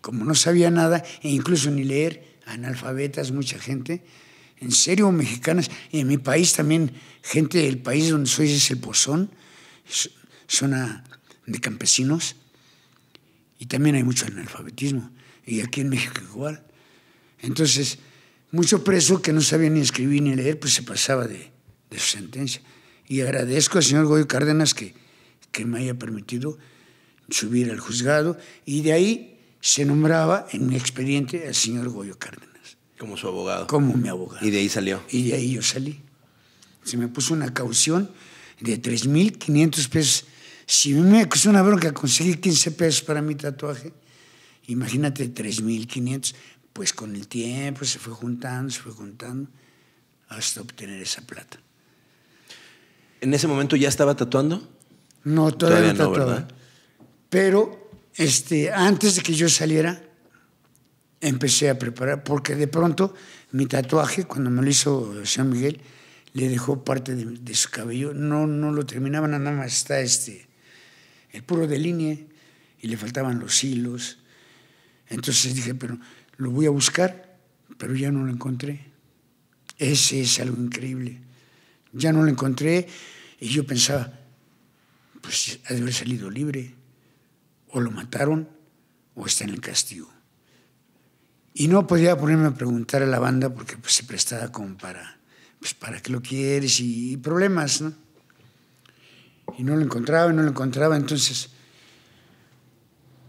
como no sabía nada, e incluso ni leer, analfabetas, mucha gente, en serio mexicanas, y en mi país también, gente del país donde soy es el Pozón, zona de campesinos, y también hay mucho analfabetismo, y aquí en México igual. Entonces, mucho preso que no sabía ni escribir ni leer, pues se pasaba de su sentencia. Y agradezco al señor Goyo Cárdenas que, que me haya permitido subir al juzgado y de ahí se nombraba en mi expediente al señor Goyo Cárdenas. Como su abogado. Como mi abogado. Y de ahí salió. Y de ahí yo salí. Se me puso una caución de 3.500 pesos. Si me costó una bronca conseguir 15 pesos para mi tatuaje, imagínate 3.500, pues con el tiempo se fue juntando, se fue juntando, hasta obtener esa plata. ¿En ese momento ya estaba tatuando? No, todavía, no, Pero este, antes de que yo saliera, empecé a preparar, porque de pronto mi tatuaje, cuando me lo hizo San Miguel, le dejó parte de, su cabello. No, no lo terminaban, nada más está este, el puro de línea y le faltaban los hilos. Entonces dije, pero lo voy a buscar, pero ya no lo encontré. Ese es algo increíble. Ya no lo encontré y yo pensaba, pues ha de haber salido libre, o lo mataron o está en el castigo. Y no podía ponerme a preguntar a la banda porque pues, se prestaba como para, pues, ¿para qué lo quieres? Y, problemas, ¿no? Y no lo encontraba, y no lo encontraba. Entonces,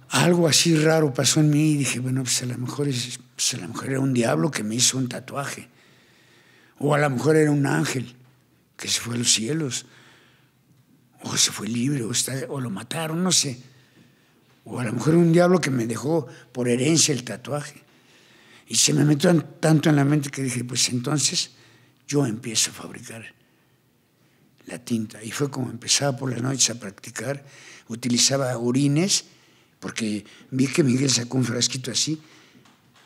algo así raro pasó en mí y dije, bueno, pues a lo mejor, es, pues, a lo mejor era un diablo que me hizo un tatuaje. O a lo mejor era un ángel que se fue a los cielos, o se fue libre, o, o lo mataron, no sé. O a lo mejor un diablo que me dejó por herencia el tatuaje. Y se me metió tanto en la mente que dije, pues entonces yo empiezo a fabricar la tinta. Y fue como empezaba por la noche a practicar. Utilizaba urines, porque vi que Miguel sacó un frasquito así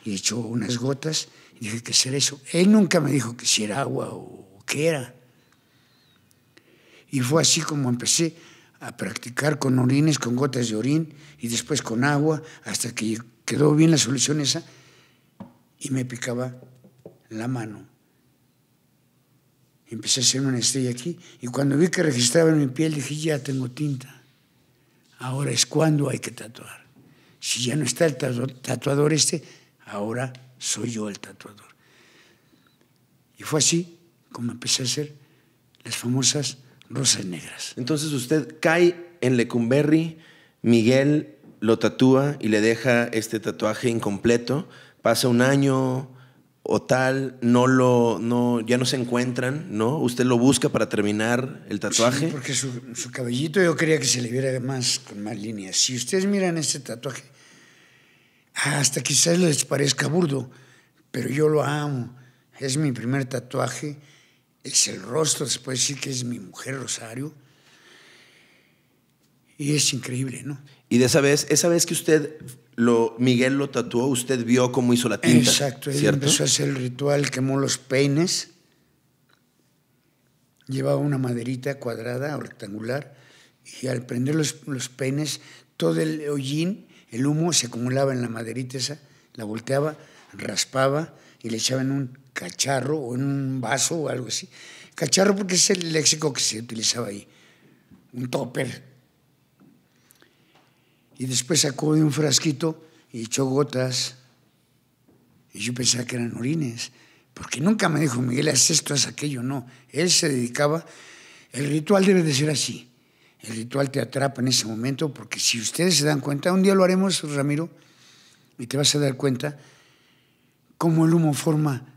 y echó unas gotas. Y dije, ¿qué será eso? Él nunca me dijo que si era agua o qué era. Y fue así como empecé a practicar con orines, con gotas de orín y después con agua, hasta que quedó bien la solución esa y me picaba la mano. Empecé a hacer una estrella aquí y cuando vi que registraba en mi piel dije, ya tengo tinta. Ahora es cuando hay que tatuar. Si ya no está el tatuador este, ahora soy yo el tatuador. Y fue así como empecé a hacer las famosas Rosas negras. Entonces usted cae en Lecumberri, Miguel lo tatúa y le deja este tatuaje incompleto. Pasa un año o tal, no lo, no, ya no se encuentran, ¿no? Usted lo busca para terminar el tatuaje. Sí, porque su, su cabellito yo quería que se le viera más, con más líneas. Si ustedes miran este tatuaje, hasta quizás les parezca burdo, pero yo lo amo. Es mi primer tatuaje es el rostro, después puede decir que es mi mujer Rosario. Y es increíble, ¿no? Y de esa vez, esa vez que usted lo, Miguel lo tatuó, usted vio cómo hizo la tinta. Exacto, ¿cierto? empezó a hacer el ritual, quemó los peines, llevaba una maderita cuadrada o rectangular, y al prender los, peines, todo el hollín, el humo se acumulaba en la maderita esa, la volteaba, raspaba y le echaba en un cacharro o en un vaso o algo así. Cacharro porque es el léxico que se utilizaba ahí, un topper. Y después sacó de un frasquito y echó gotas. Y yo pensaba que eran orines, porque nunca me dijo, Miguel, haz esto, haz aquello, no. Él se dedicaba, el ritual debe de ser así. El ritual te atrapa en ese momento, porque si ustedes se dan cuenta, un día lo haremos, Ramiro, y te vas a dar cuenta cómo el humo forma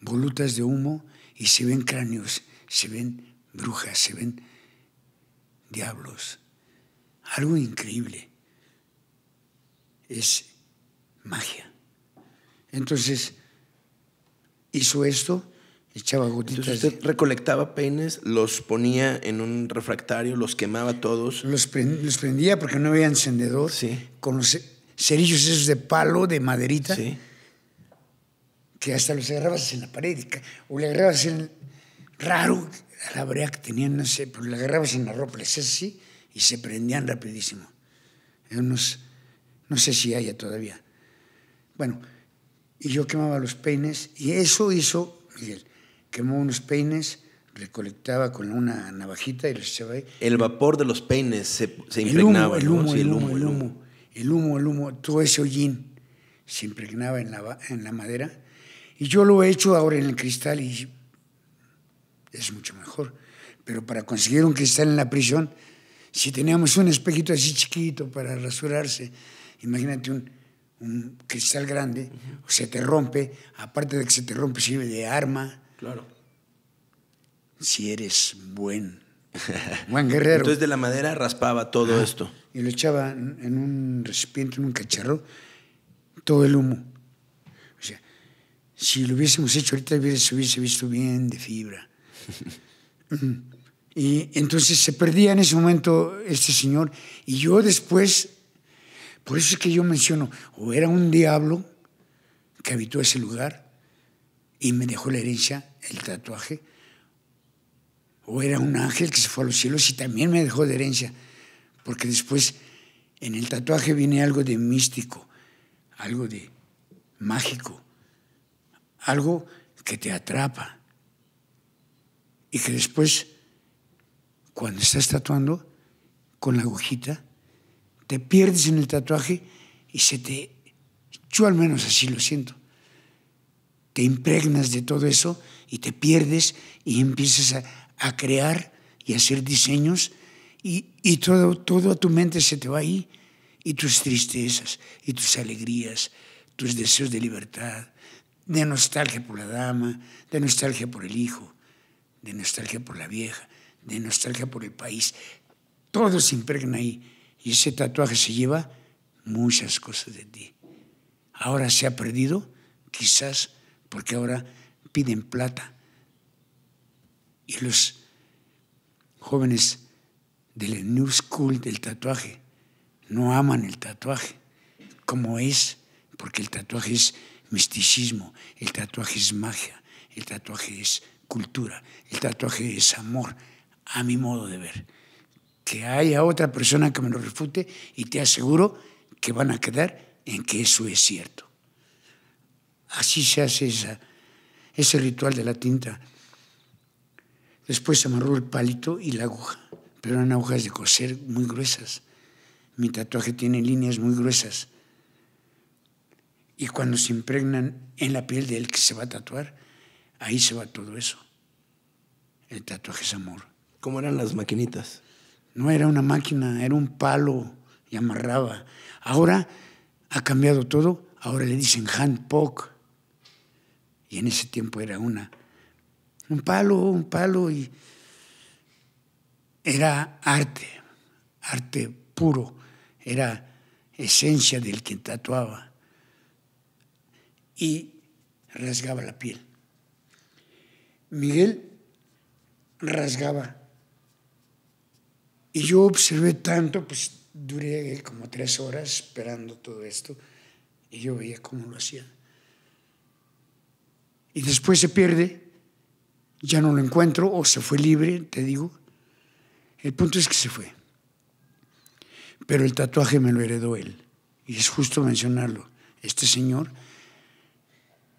volutas de humo y se ven cráneos, se ven brujas, se ven diablos. Algo increíble. Es magia. Entonces, hizo esto, echaba gotitas. Entonces usted recolectaba peines, los ponía en un refractario, los quemaba todos. Los, prendía porque no había encendedor. Sí. Con los cerillos esos de palo, de maderita. Sí que hasta los agarrabas en la pared o le agarrabas en raro a la brea que tenían, no sé, pero le agarrabas en la ropa, le hacías así y se prendían rapidísimo. Eh, no sé si haya todavía. Bueno, y yo quemaba los peines y eso hizo Miguel. Quemó unos peines, recolectaba con una navajita y los echaba ahí. El vapor de los peines se, se impregnaba. El humo, el, humo, el, humo, el humo, el humo, todo ese hollín se impregnaba en la, en la madera y yo lo he hecho ahora en el cristal y es mucho mejor. Pero para conseguir un cristal en la prisión, si teníamos un espejito así chiquito para rasurarse, imagínate un, cristal grande, se te rompe, aparte de que se te rompe, sirve de arma. Claro. Si eres buen, buen guerrero. Entonces de la madera raspaba todo esto. Y lo echaba en un recipiente, en un cacharro, todo el humo. Si lo hubiésemos hecho ahorita, se hubiese visto bien de fibra. y entonces se perdía en ese momento este señor. Y yo después, por eso es que yo menciono, o era un diablo que habitó ese lugar y me dejó la herencia, el tatuaje, o era un ángel que se fue a los cielos y también me dejó de herencia, porque después en el tatuaje viene algo de místico, algo de mágico algo que te atrapa y que después, cuando estás tatuando con la agujita, te pierdes en el tatuaje y se te, yo al menos así lo siento, te impregnas de todo eso y te pierdes y empiezas a, crear y hacer diseños y, y, todo, todo a tu mente se te va ahí y tus tristezas y tus alegrías, tus deseos de libertad, de nostalgia por la dama, de nostalgia por el hijo, de nostalgia por la vieja, de nostalgia por el país. Todo se impregna ahí y ese tatuaje se lleva muchas cosas de ti. Ahora se ha perdido, quizás porque ahora piden plata y los jóvenes del New School del tatuaje no aman el tatuaje como es, porque el tatuaje es misticismo, el tatuaje es magia, el tatuaje es cultura, el tatuaje es amor, a mi modo de ver. Que haya otra persona que me lo refute y te aseguro que van a quedar en que eso es cierto. Así se hace ese ritual de la tinta. Después se amarró el palito y la aguja, pero eran agujas de coser muy gruesas. Mi tatuaje tiene líneas muy gruesas y cuando se impregnan en la piel de que se va a tatuar, ahí se va todo eso. El tatuaje es amor. ¿Cómo eran las maquinitas? No era una máquina, era un palo y amarraba. Ahora ha cambiado todo, ahora le dicen Han poke. Y en ese tiempo era una, un palo, un palo y era arte, arte puro, era esencia del que tatuaba y rasgaba la piel. Miguel rasgaba. Y yo observé tanto, pues duré como tres horas esperando todo esto y yo veía cómo lo hacía. Y después se pierde, ya no lo encuentro o se fue libre, te digo. El punto es que se fue. Pero el tatuaje me lo heredó él. Y es justo mencionarlo. Este señor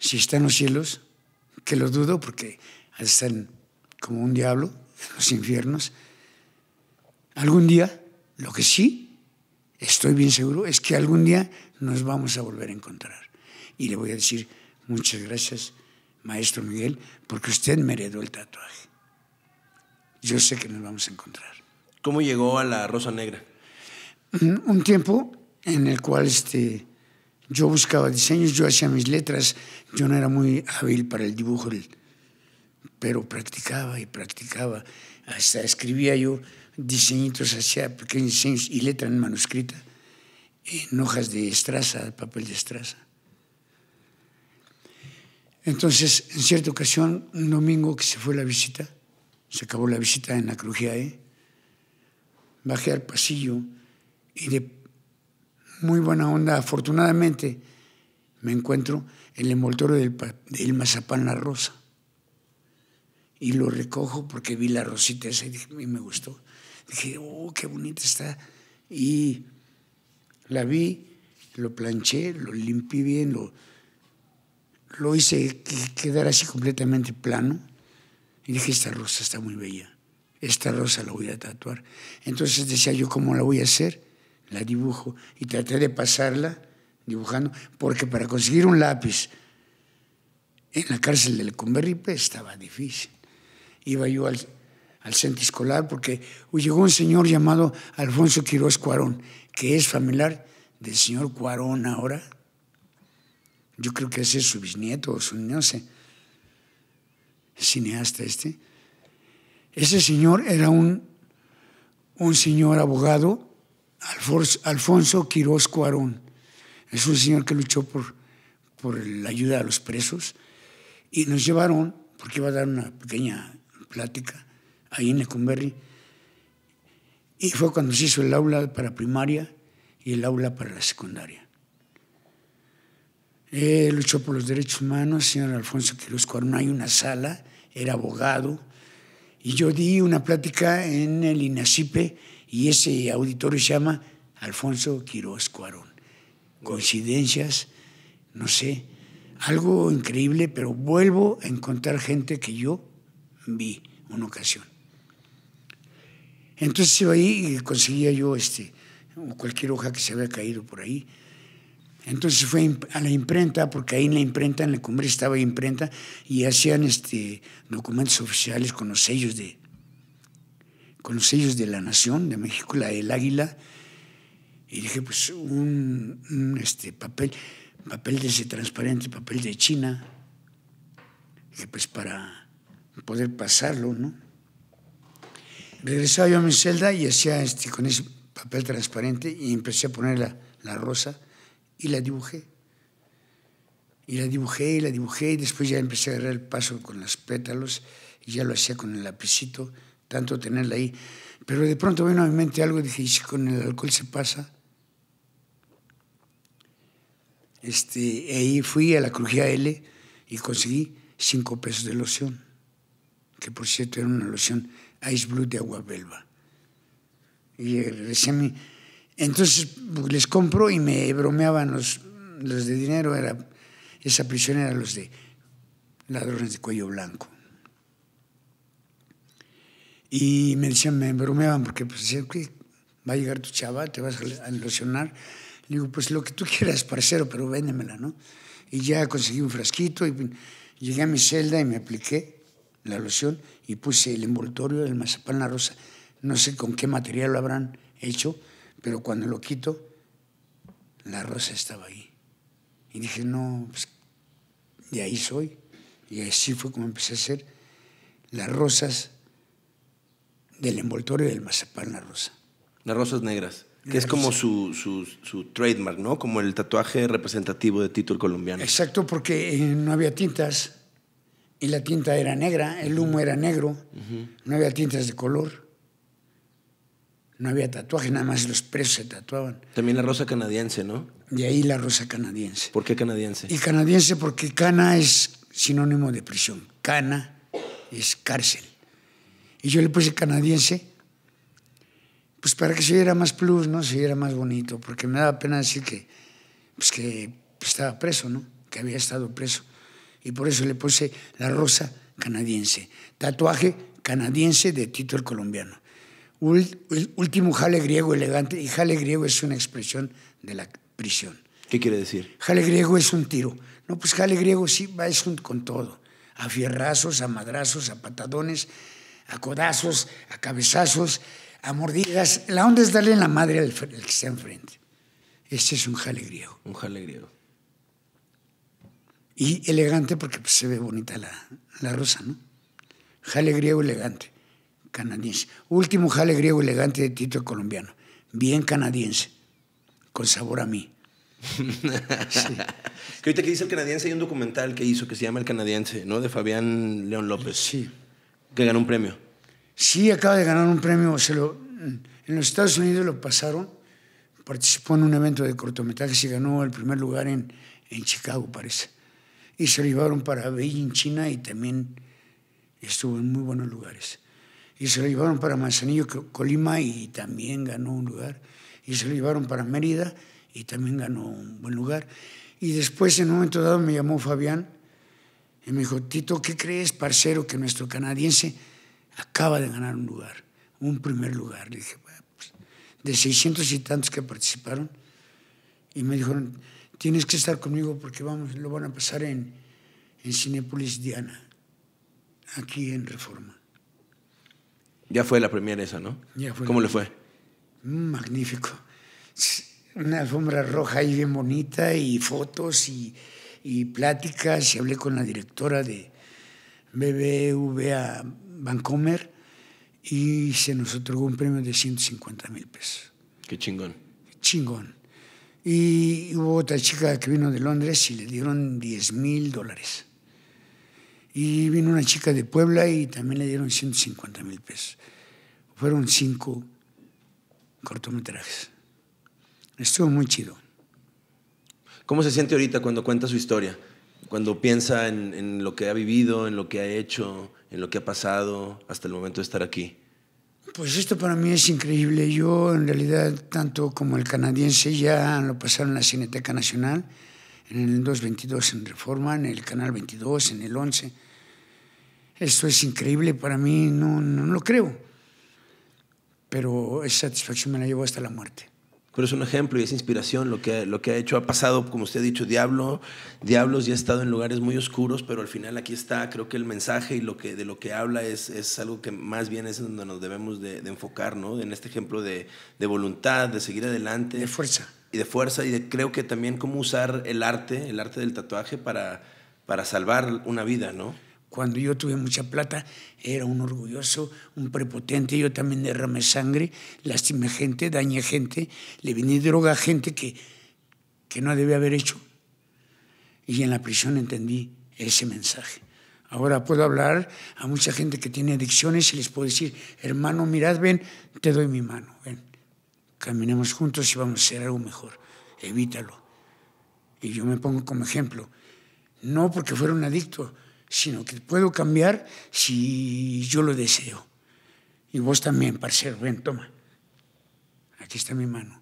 si está en los cielos, que lo dudo porque están como un diablo en los infiernos, algún día, lo que sí estoy bien seguro es que algún día nos vamos a volver a encontrar. Y le voy a decir muchas gracias, maestro Miguel, porque usted me heredó el tatuaje. Yo sé que nos vamos a encontrar. ¿Cómo llegó a la Rosa Negra? Un tiempo en el cual este, yo buscaba diseños, yo hacía mis letras, yo no era muy hábil para el dibujo, pero practicaba y practicaba. Hasta escribía yo diseñitos, hacía pequeños diseños y letras en manuscrita, en hojas de estraza, papel de estraza. Entonces, en cierta ocasión, un domingo que se fue la visita, se acabó la visita en la crujía e, bajé al pasillo y de muy buena onda. Afortunadamente me encuentro el envoltorio del, mazapán La Rosa. Y lo recojo porque vi la rosita esa y, me gustó. Dije, oh, qué bonita está. Y la vi, lo planché, lo limpié bien, lo, lo hice quedar así completamente plano. Y dije, esta rosa está muy bella, esta rosa la voy a tatuar. Entonces decía yo, ¿cómo la voy a hacer? la dibujo y traté de pasarla dibujando, porque para conseguir un lápiz en la cárcel de Lecumberripe pues, estaba difícil. Iba yo al, al centro escolar porque llegó un señor llamado Alfonso Quiroz Cuarón, que es familiar del señor Cuarón ahora. Yo creo que ese es su bisnieto o su, no cineasta este. Ese señor era un, un señor abogado Alfonso Quiroz Cuarón. Es un señor que luchó por, por la ayuda a los presos y nos llevaron, porque iba a dar una pequeña plática ahí en Lecumberri, y fue cuando se hizo el aula para primaria y el aula para la secundaria. luchó por los derechos humanos, señor Alfonso Quirósco Cuarón. Hay una sala, era abogado, y yo di una plática en el INACIPE y ese auditorio se llama Alfonso Quiroz Cuarón. Coincidencias, no sé, algo increíble, pero vuelvo a encontrar gente que yo vi una ocasión. Entonces ahí y conseguía yo este, cualquier hoja que se había caído por ahí. Entonces fue a la imprenta, porque ahí en la imprenta, en la cumbre estaba imprenta, y hacían este, documentos oficiales con los sellos de, con los sellos de la Nación de México, la del Águila, y dije, pues un, este, papel, papel de ese transparente, papel de China, pues para poder pasarlo, ¿no? Regresaba yo a mi celda y hacía este, con ese papel transparente y empecé a poner la, la rosa y la dibujé. Y la dibujé y la dibujé y después ya empecé a agarrar el paso con los pétalos y ya lo hacía con el lapicito tanto tenerla ahí. Pero de pronto vino a mi mente algo y dije, ¿Y con el alcohol se pasa. Este, ahí fui a la crujía L y conseguí cinco pesos de loción, que por cierto era una loción Ice Blue de agua belva. Y Entonces les compro y me bromeaban los, los de dinero, era, esa prisión era los de ladrones de cuello blanco. Y me decían, me bromeaban, porque pues decían, ¿qué? va a llegar tu chava, te vas a ilusionar. Le digo, pues lo que tú quieras, parcero, pero véndemela, ¿no? Y ya conseguí un frasquito y llegué a mi celda y me apliqué la loción y puse el envoltorio del mazapán la rosa. No sé con qué material lo habrán hecho, pero cuando lo quito, la rosa estaba ahí. Y dije, no, pues de ahí soy. Y así fue como empecé a hacer las rosas del envoltorio del mazapán la rosa. Las rosas negras, que es como su, trademark, ¿no? Como el tatuaje representativo de título colombiano. Exacto, porque eh, no había tintas y la tinta era negra, el humo era negro, no había tintas de color. No había tatuaje, nada más los presos se tatuaban. También la rosa canadiense, ¿no? De ahí la rosa canadiense. ¿Por qué canadiense? Y canadiense porque cana es sinónimo de prisión. Cana es cárcel. Y yo le puse canadiense, pues para que se viera más plus, ¿no? Se viera más bonito, porque me daba pena decir que, pues que estaba preso, ¿no? Que había estado preso. Y por eso le puse la rosa canadiense, tatuaje canadiense de Tito el colombiano. Último jale griego elegante, y jale griego es una expresión de la prisión. ¿Qué quiere decir? Jale griego es un tiro. No, pues jale griego sí va es con todo. A fierrazos, a madrazos, a patadones, a codazos, a cabezazos, a mordidas. La onda es darle la madre al, que está enfrente. Este es un jale griego. Un jale griego. Y elegante porque pues, se ve bonita la, la rosa, ¿no? Jale griego elegante, canadiense. Último jale griego elegante de título colombiano. Bien canadiense, con sabor a mí. sí. Que ahorita que dice el canadiense, hay un documental que hizo que se llama El Canadiense, ¿no? De Fabián León López. Sí que ganó un premio. Sí, acaba de ganar un premio. Se lo, en los Estados Unidos lo pasaron. Participó en un evento de cortometrajes y ganó el primer lugar en, en Chicago, parece. Y se lo llevaron para Beijing, China, y también estuvo en muy buenos lugares. Y se lo llevaron para Manzanillo, Colima, y también ganó un lugar. Y se lo llevaron para Mérida, y también ganó un buen lugar. Y después, en un momento dado, me llamó Fabián y me dijo, Tito, ¿qué crees, parcero, que nuestro canadiense acaba de ganar un lugar, un primer lugar? Le dije, pues, de 600 y tantos que participaron. Y me dijeron, tienes que estar conmigo porque vamos, lo van a pasar en, en Cinépolis Diana, aquí en Reforma. Ya fue la primera esa, ¿no? Ya fue ¿Cómo le fue? Mm, magnífico. Una alfombra roja ahí bien bonita y fotos y y pláticas y hablé con la directora de BBVA Bancomer y se nos otorgó un premio de 150 mil pesos. Qué chingón. Chingón. Y hubo otra chica que vino de Londres y le dieron 10 mil dólares. Y vino una chica de Puebla y también le dieron 150 mil pesos. Fueron cinco cortometrajes. Estuvo muy chido. ¿Cómo se siente ahorita cuando cuenta su historia? Cuando piensa en, lo que ha vivido, en lo que ha hecho, en lo que ha pasado hasta el momento de estar aquí. Pues esto para mí es increíble. Yo, en realidad, tanto como el canadiense, ya lo pasaron en la Cineteca Nacional, en el 222 en Reforma, en el Canal 22, en el 11. Esto es increíble para mí, no, lo creo. Pero esa satisfacción me la llevo hasta la muerte. Pero es un ejemplo y es inspiración lo que, lo que ha hecho. Ha pasado, como usted ha dicho, diablo, diablos ya ha estado en lugares muy oscuros, pero al final aquí está. Creo que el mensaje y lo que, de lo que habla es, es algo que más bien es donde nos debemos de, enfocar, ¿no? En este ejemplo de, voluntad, de seguir adelante. De fuerza. Y de fuerza y creo que también cómo usar el arte, el arte del tatuaje para, para salvar una vida, ¿no? Cuando yo tuve mucha plata, era un orgulloso, un prepotente, yo también derramé sangre, lastimé gente, dañé gente, le vendí droga a gente que, que no debía haber hecho. Y en la prisión entendí ese mensaje. Ahora puedo hablar a mucha gente que tiene adicciones y les puedo decir, hermano, mirad, ven, te doy mi mano, ven, caminemos juntos y vamos a hacer algo mejor, evítalo. Y yo me pongo como ejemplo, no porque fuera un adicto, sino que puedo cambiar si yo lo deseo. Y vos también, parcero, ven, toma. Aquí está mi mano.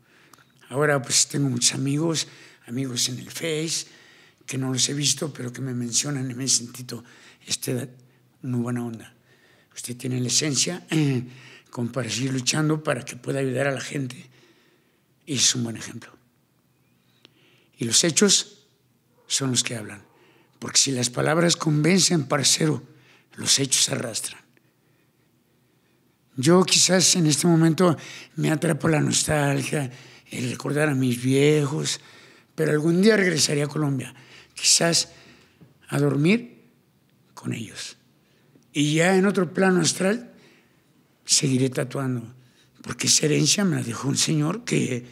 Ahora pues tengo muchos amigos, amigos en el Face, que no los he visto, pero que me mencionan y me dicen, sentido este, muy buena onda. Usted tiene la esencia como para seguir luchando para que pueda ayudar a la gente. Y es un buen ejemplo. Y los hechos son los que hablan. Porque si las palabras convencen, parcero, los hechos arrastran. Yo quizás en este momento me atrapo la nostalgia, el recordar a mis viejos, pero algún día regresaría a Colombia, quizás a dormir con ellos. Y ya en otro plano astral seguiré tatuando, porque esa herencia me la dejó un señor que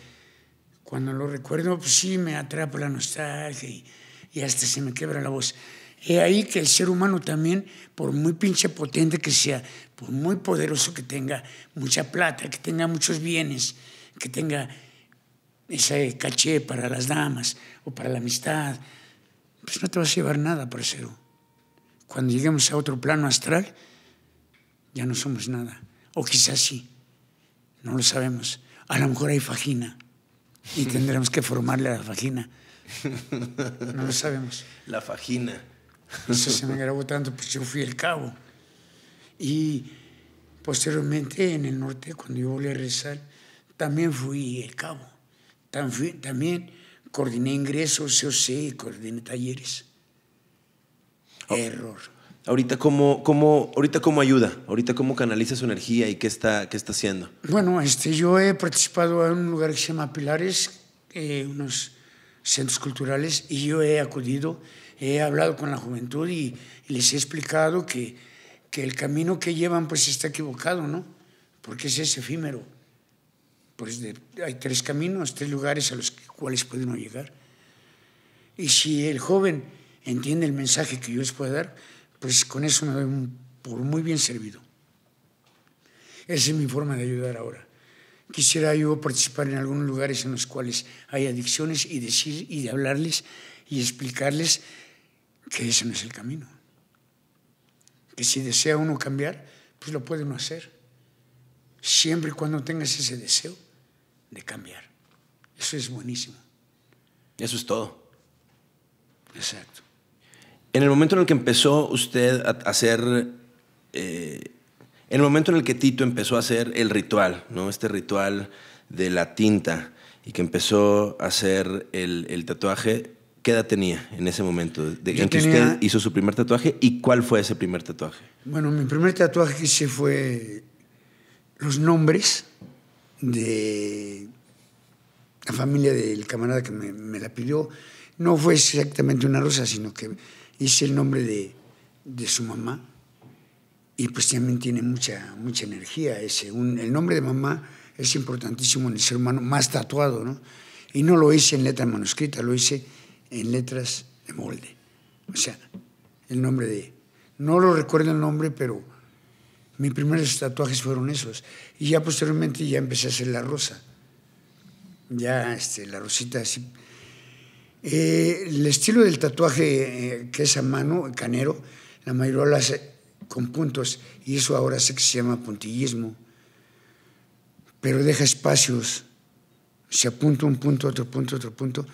cuando lo recuerdo, pues sí, me atrapo la nostalgia y y hasta se me quebra la voz. He ahí que el ser humano también, por muy pinche potente que sea, por muy poderoso que tenga mucha plata, que tenga muchos bienes, que tenga ese caché para las damas o para la amistad, pues no te vas a llevar nada, parcero. Cuando lleguemos a otro plano astral, ya no somos nada. O quizás sí, no lo sabemos. A lo mejor hay vagina y tendremos que formarle a la vagina no lo sabemos. La fajina. Eso se me grabó tanto, pues yo fui el cabo. Y posteriormente en el norte, cuando yo volví a rezar, también fui el cabo. También, coordiné ingresos, COC, coordiné talleres. Oh. Error. Ahorita cómo, cómo, ahorita cómo ayuda, ahorita cómo canaliza su energía y qué está, qué está haciendo. Bueno, este, yo he participado en un lugar que se llama Pilares, eh, unos centros culturales y yo he acudido, he hablado con la juventud y, les he explicado que, que, el camino que llevan pues está equivocado, ¿no? Porque ese es efímero. Pues hay tres caminos, tres lugares a los cuales puede uno llegar. Y si el joven entiende el mensaje que yo les puedo dar, pues con eso me doy por muy bien servido. Esa es mi forma de ayudar ahora. Quisiera yo participar en algunos lugares en los cuales hay adicciones y decir y hablarles y explicarles que ese no es el camino. Que si desea uno cambiar, pues lo puede uno hacer. Siempre y cuando tengas ese deseo de cambiar. Eso es buenísimo. Eso es todo. Exacto. En el momento en el que empezó usted a hacer eh, en El momento en el que Tito empezó a hacer el ritual, ¿no? Este ritual de la tinta y que empezó a hacer el, tatuaje, ¿qué edad tenía en ese momento? De, en que usted hizo su primer tatuaje y cuál fue ese primer tatuaje? Bueno, mi primer tatuaje que hice fue los nombres de la familia del camarada que me, la pidió. No fue exactamente una rosa, sino que hice el nombre de su mamá, y pues también tiene mucha, mucha energía ese. el nombre de mamá es importantísimo en el ser humano, más tatuado, ¿no? Y no lo hice en letra manuscrita, lo hice en letras de molde. O sea, el nombre de... No lo recuerdo el nombre, pero mis primeros tatuajes fueron esos. Y ya posteriormente ya empecé a hacer la rosa. Ya este, la rosita así. Eh, el estilo del tatuaje eh, que es a mano, canero, la mayoría lo con puntos, y eso ahora sé que se llama puntillismo, pero deja espacios, se apunta un punto, otro punto, otro punto,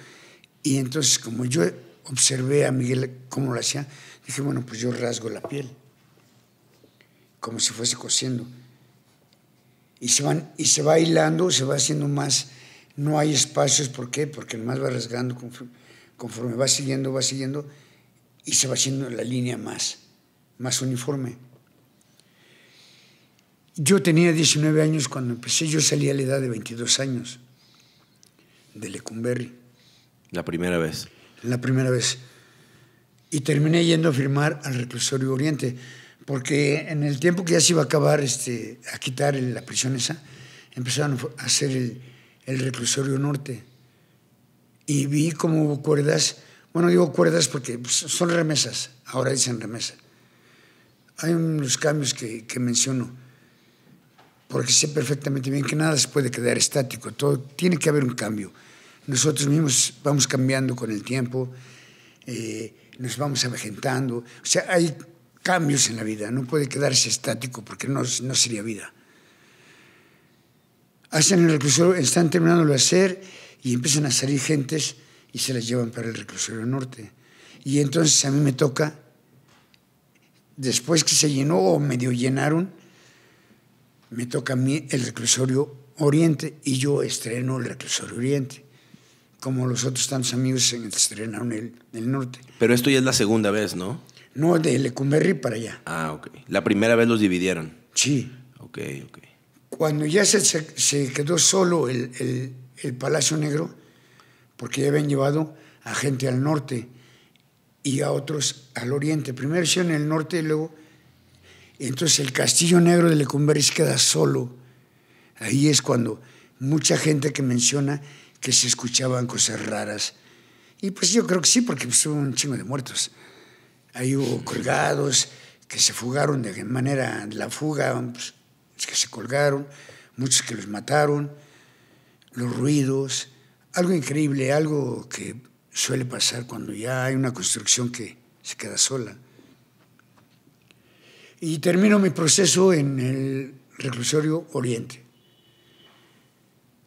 y entonces como yo observé a Miguel cómo lo hacía, dije, bueno, pues yo rasgo la piel, como si fuese cosiendo, y se, van, y se va hilando, se va haciendo más, no hay espacios, ¿por qué? Porque más va rasgando conforme va siguiendo, va siguiendo, y se va haciendo la línea más más uniforme. Yo tenía 19 años cuando empecé, yo salí a la edad de 22 años de Lecumberri. La primera vez. La primera vez. Y terminé yendo a firmar al reclusorio Oriente, porque en el tiempo que ya se iba a acabar, este, a quitar la prisión esa, empezaron a hacer el, el reclusorio norte. Y vi cómo hubo cuerdas, bueno, digo cuerdas porque pues, son remesas, ahora dicen remesas hay unos cambios que, menciono, porque sé perfectamente bien que nada se puede quedar estático, todo tiene que haber un cambio. Nosotros mismos vamos cambiando con el tiempo, eh, nos vamos avejentando, o sea, hay cambios en la vida, no puede quedarse estático porque no, no sería vida. Hacen el reclusorio, están terminando de hacer y empiezan a salir gentes y se las llevan para el reclusorio norte. Y entonces a mí me toca después que se llenó o medio llenaron, me toca a mí el reclusorio Oriente y yo estreno el reclusorio Oriente, como los otros tantos amigos se estrenaron el, el norte. Pero esto ya es la segunda vez, ¿no? No, de Lecumberri para allá. Ah, ok. La primera vez los dividieron. Sí. Ok, ok. Cuando ya se, se quedó solo el, el Palacio Negro, porque ya habían llevado a gente al norte, y a otros al oriente. Primero en el norte y luego... Entonces el castillo negro de Lecumberis queda solo. Ahí es cuando mucha gente que menciona que se escuchaban cosas raras. Y pues yo creo que sí, porque pues, hubo un chingo de muertos. Ahí hubo colgados que se fugaron de manera, la fuga, pues, que se colgaron, muchos que los mataron, los ruidos, algo increíble, algo que suele pasar cuando ya hay una construcción que se queda sola. Y termino mi proceso en el reclusorio Oriente.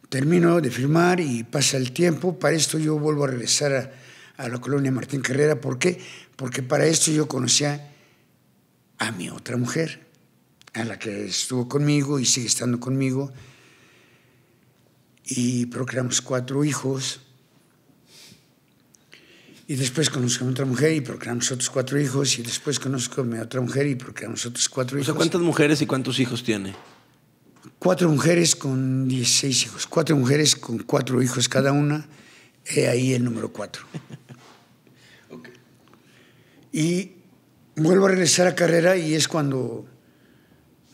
Termino de firmar y pasa el tiempo. Para esto yo vuelvo a regresar a, la colonia Martín Carrera. ¿Por qué? Porque para esto yo conocía a mi otra mujer, a la que estuvo conmigo y sigue estando conmigo. Y procreamos cuatro hijos. Y después conozco a otra mujer y procreamos otros cuatro hijos. Y después conozco a otra mujer y procreamos otros cuatro hijos. ¿cuántas mujeres y cuántos hijos tiene? Cuatro mujeres con 16 hijos. Cuatro mujeres con cuatro hijos cada una. He ahí el número cuatro. okay. Y vuelvo a regresar a carrera y es cuando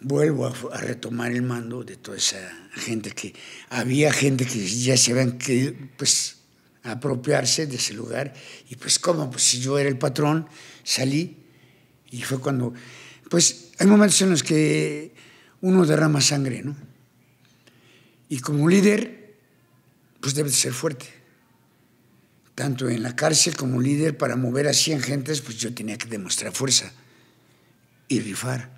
vuelvo a, retomar el mando de toda esa gente que había gente que ya se habían que pues apropiarse de ese lugar. Y pues, como Pues si yo era el patrón, salí y fue cuando... Pues hay momentos en los que uno derrama sangre, ¿no? Y como líder, pues debe ser fuerte. Tanto en la cárcel como líder, para mover a 100 gentes, pues yo tenía que demostrar fuerza y rifar.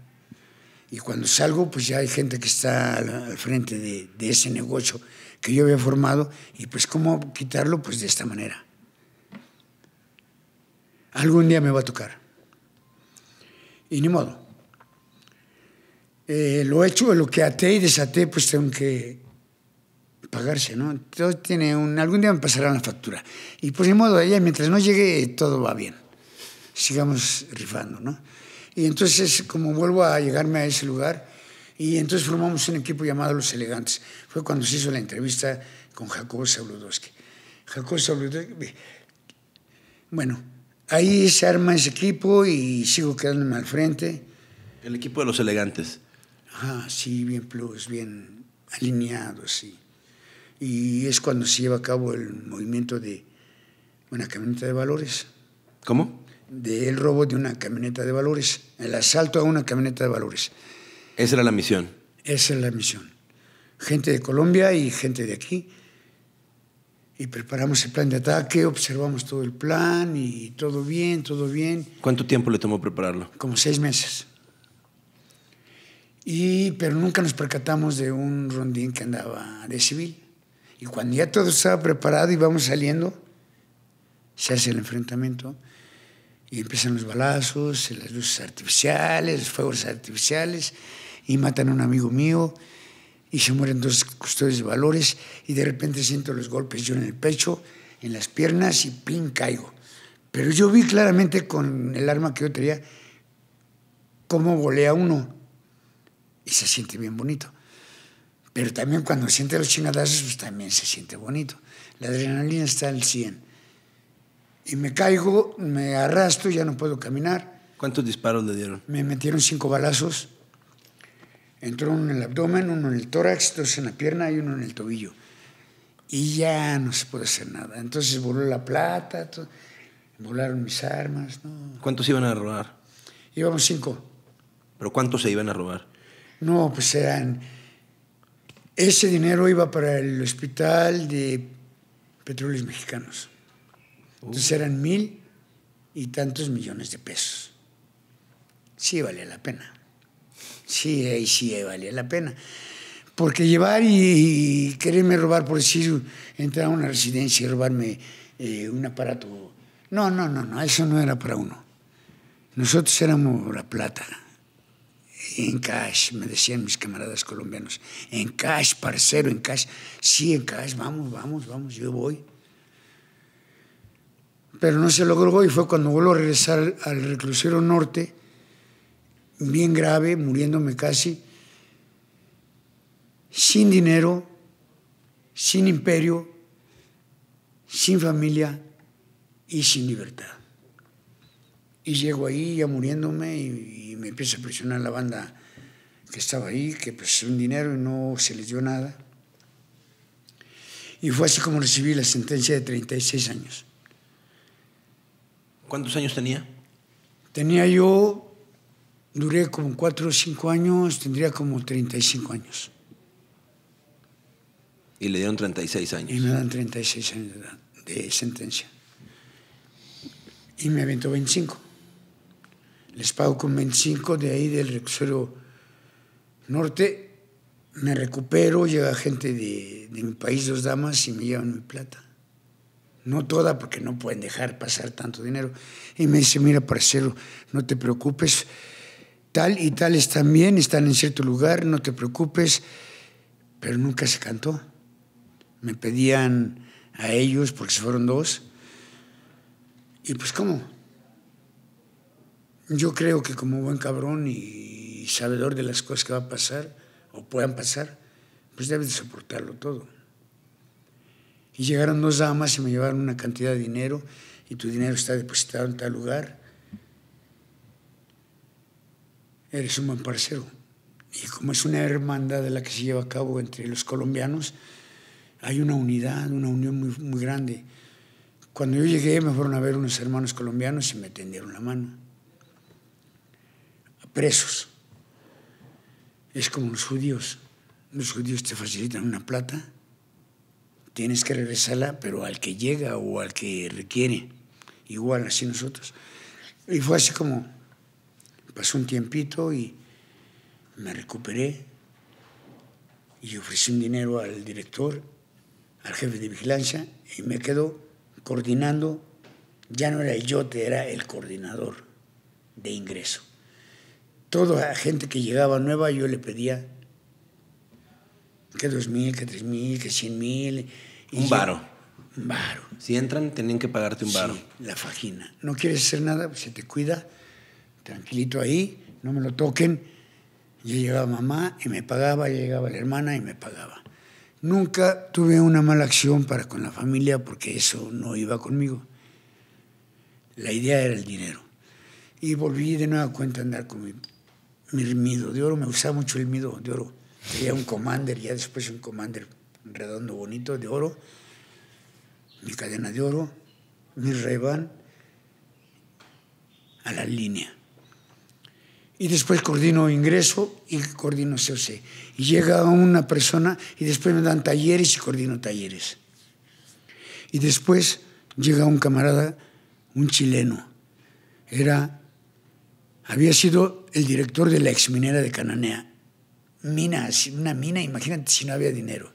Y cuando salgo, pues ya hay gente que está al frente de ese negocio que yo había formado y pues cómo quitarlo pues de esta manera. Algún día me va a tocar. Y ni modo. Eh, lo hecho, lo que até y desaté, pues tengo que pagarse, ¿no? Todo tiene un, algún día me pasará la factura. Y pues ni modo, ella, mientras no llegue, todo va bien. Sigamos rifando, ¿no? Y entonces, como vuelvo a llegarme a ese lugar, y entonces formamos un equipo llamado Los Elegantes. Fue cuando se hizo la entrevista con Jacobo Sabludowski. Jacobo Sabludowski, bueno, ahí se arma ese equipo y sigo quedándome al frente. El equipo de Los Elegantes. Ajá, sí, bien plus, bien alineado, sí. Y es cuando se lleva a cabo el movimiento de una camioneta de valores. ¿Cómo? Del robo de una camioneta de valores, el asalto a una camioneta de valores. Esa era la misión. Esa era la misión. Gente de Colombia y gente de aquí. Y preparamos el plan de ataque, observamos todo el plan y todo bien, todo bien. ¿Cuánto tiempo le tomó prepararlo? Como seis meses. Y, pero nunca nos percatamos de un rondín que andaba de civil. Y cuando ya todo estaba preparado y vamos saliendo, se hace el enfrentamiento y empiezan los balazos, las luces artificiales, los fuegos artificiales y matan a un amigo mío y se mueren dos custodios de valores y de repente siento los golpes yo en el pecho, en las piernas y pin caigo. Pero yo vi claramente con el arma que yo tenía cómo volea uno y se siente bien bonito. Pero también cuando siente los chingadazos, pues, también se siente bonito. La adrenalina está al 100. Y me caigo, me arrastro, ya no puedo caminar. ¿Cuántos disparos le dieron? Me metieron cinco balazos Entró uno en el abdomen, uno en el tórax, dos en la pierna y uno en el tobillo. Y ya no se puede hacer nada. Entonces voló la plata, volaron mis armas. ¿Cuántos iban a robar? Íbamos cinco. ¿Pero cuántos se iban a robar? No, pues eran... Ese dinero iba para el hospital de petróleos mexicanos. Entonces uh. eran mil y tantos millones de pesos. Sí vale la pena. Sí, ahí sí valía la pena. Porque llevar y, quererme robar, por decir, entrar a una residencia y robarme eh, un aparato. No, no, no, no, eso no era para uno. Nosotros éramos la plata. En cash, me decían mis camaradas colombianos. En cash, parcero, en cash. Sí, en cash, vamos, vamos, vamos, yo voy. Pero no se logró y fue cuando vuelvo a regresar al reclusero norte bien grave, muriéndome casi, sin dinero, sin imperio, sin familia y sin libertad. Y llego ahí ya muriéndome y, me empieza a presionar la banda que estaba ahí, que pues un dinero y no se les dio nada. Y fue así como recibí la sentencia de 36 años. ¿Cuántos años tenía? Tenía yo duré como cuatro o cinco años, tendría como 35 años. Y le dieron 36 años. Y me dan 36 años de, de sentencia. Y me aventó 25. Les pago con 25 de ahí del reclusorio norte. Me recupero, llega gente de, de mi país, dos damas, y me llevan mi plata. No toda, porque no pueden dejar pasar tanto dinero. Y me dice, mira, parcero, no te preocupes, tal y tales también están en cierto lugar, no te preocupes, pero nunca se cantó. Me pedían a ellos, porque se fueron dos, y pues cómo. Yo creo que como buen cabrón y sabedor de las cosas que va a pasar, o puedan pasar, pues debes soportarlo todo. Y llegaron dos damas y me llevaron una cantidad de dinero y tu dinero está depositado en tal lugar eres un buen parcero. Y como es una hermandad de la que se lleva a cabo entre los colombianos, hay una unidad, una unión muy, grande. Cuando yo llegué me fueron a ver unos hermanos colombianos y me tendieron la mano. Presos. Es como los judíos. Los judíos te facilitan una plata, tienes que regresarla, pero al que llega o al que requiere. Igual así nosotros. Y fue así como Pasó un tiempito y me recuperé y ofrecí un dinero al director, al jefe de vigilancia, y me quedó coordinando. Ya no era el yote, era el coordinador de ingreso. Toda la gente que llegaba nueva yo le pedía que dos mil, que tres mil, que cien mil. un varo. Un varo. Si entran, tenían que pagarte un varo. la fajina. No quieres hacer nada, pues, se te cuida tranquilito ahí, no me lo toquen. yo llegaba mamá y me pagaba, ya llegaba la hermana y me pagaba. Nunca tuve una mala acción para con la familia porque eso no iba conmigo. La idea era el dinero. Y volví de nueva cuenta a andar con mi, mi de oro. Me usaba mucho el mido de oro. Tenía un commander, ya después un commander redondo bonito de oro. Mi cadena de oro, mi reban a la línea y después coordino ingreso y coordino COC. Y llega una persona y después me dan talleres y coordino talleres. Y después llega un camarada, un chileno. Era, había sido el director de la exminera de Cananea. Mina, una mina, imagínate si no había dinero.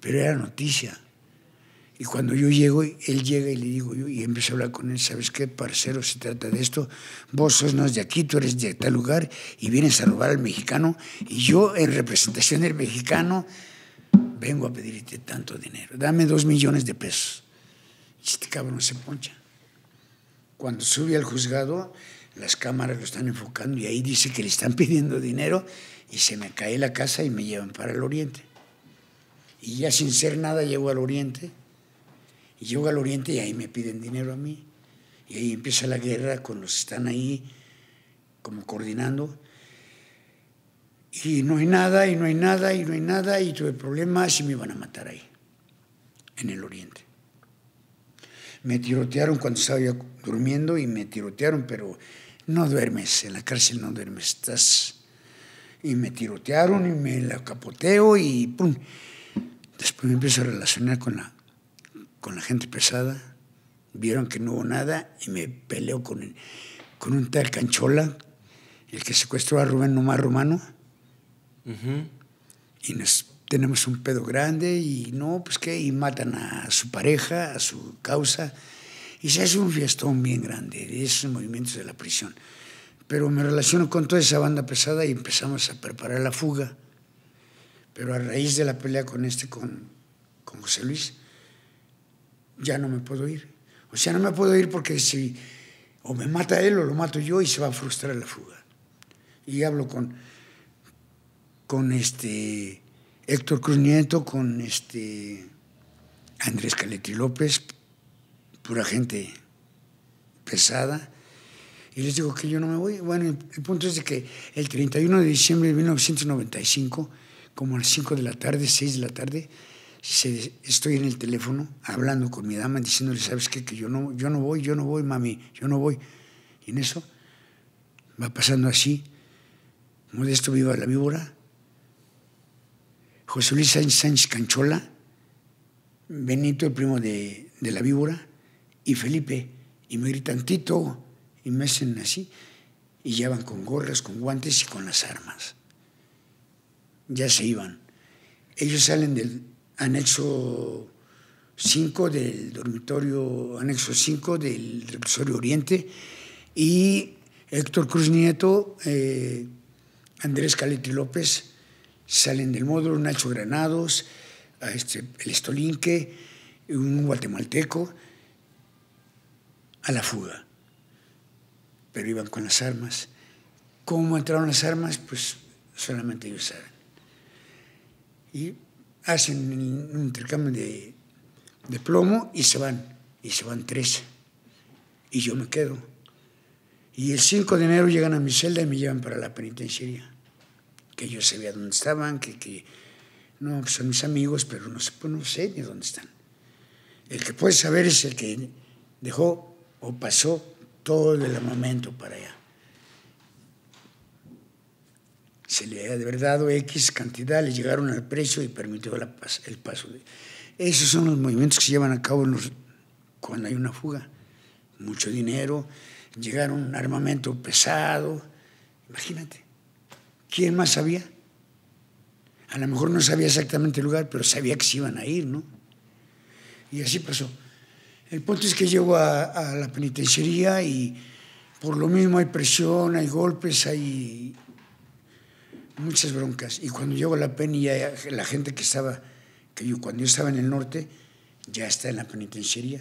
Pero era noticia. Y cuando yo llego, él llega y le digo yo, y empiezo a hablar con él, ¿sabes qué, parcero? Se trata de esto, vos sos no de aquí, tú eres de tal lugar, y vienes a robar al mexicano, y yo en representación del mexicano vengo a pedirte tanto dinero, dame dos millones de pesos. Y este cabrón se poncha. Cuando sube al juzgado, las cámaras lo están enfocando y ahí dice que le están pidiendo dinero y se me cae la casa y me llevan para el oriente. Y ya sin ser nada llego al oriente y llego al oriente y ahí me piden dinero a mí. Y ahí empieza la guerra con los que están ahí como coordinando. Y no hay nada, y no hay nada, y no hay nada, y tuve problemas y me iban a matar ahí, en el oriente. Me tirotearon cuando estaba yo durmiendo y me tirotearon, pero no duermes, en la cárcel no duermes, estás... Y me tirotearon y me la capoteo y ¡pum! Después me empiezo a relacionar con la con la gente pesada, vieron que no hubo nada y me peleo con, con un tal Canchola, el que secuestró a Rubén Nomás Romano. Y nos tenemos un pedo grande y no, pues qué, y matan a su pareja, a su causa. Y se hace un fiestón bien grande de esos movimientos de la prisión. Pero me relaciono con toda esa banda pesada y empezamos a preparar la fuga. Pero a raíz de la pelea con este, con, con José Luis, ya no me puedo ir. O sea, no me puedo ir porque si o me mata él o lo mato yo y se va a frustrar la fuga. Y hablo con, con este Héctor Cruz Nieto, con este Andrés Caletti López, pura gente pesada. Y les digo que yo no me voy. Bueno, el, punto es de que el 31 de diciembre de 1995, como a las 5 de la tarde, 6 de la tarde, estoy en el teléfono hablando con mi dama, diciéndole, ¿sabes qué? Que yo no, yo no voy, yo no voy, mami, yo no voy. Y en eso va pasando así, Modesto Viva la Víbora, José Luis Sánchez, Canchola, Benito, el primo de, de la Víbora, y Felipe, y me gritan, Tito, y me hacen así, y ya van con gorras, con guantes y con las armas. Ya se iban. Ellos salen del, anexo 5 del dormitorio, anexo 5 del reclusorio Oriente, y Héctor Cruz Nieto, eh, Andrés Caletti López, salen del módulo, Nacho Granados, este, el Estolinque, un guatemalteco, a la fuga. Pero iban con las armas. ¿Cómo entraron las armas? Pues solamente ellos saben. Y hacen un intercambio de, plomo y se van, y se van tres, y yo me quedo. Y el 5 de enero llegan a mi celda y me llevan para la penitenciaría, que yo sabía dónde estaban, que, no, son mis amigos, pero pues no sé, ni dónde están. El que puede saber es el que dejó o pasó todo el momento para allá. se le ha de verdad dado X cantidad, le llegaron al precio y permitió el paso. Esos son los movimientos que se llevan a cabo cuando hay una fuga. Mucho dinero, llegaron armamento pesado. Imagínate, ¿quién más sabía? A lo mejor no sabía exactamente el lugar, pero sabía que se iban a ir, ¿no? Y así pasó. El punto es que llego a, a la penitenciaría y por lo mismo hay presión, hay golpes, hay muchas broncas. Y cuando llegó la pena la gente que estaba, que yo, cuando yo estaba en el norte, ya está en la penitenciaría.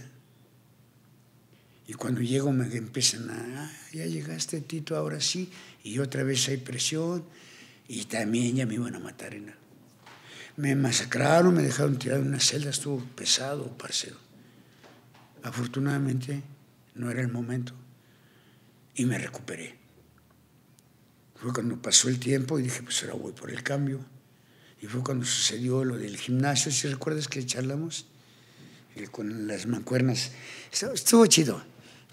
Y cuando llego me empiezan a, ah, ya llegaste Tito, ahora sí, y otra vez hay presión, y también ya me iban a matar. En Me masacraron, me dejaron tirar en una celda, estuvo pesado, parcero. Afortunadamente no era el momento y me recuperé. Fue cuando pasó el tiempo y dije, pues ahora voy por el cambio. Y fue cuando sucedió lo del gimnasio, si recuerdas que charlamos, con las mancuernas. Estuvo, chido.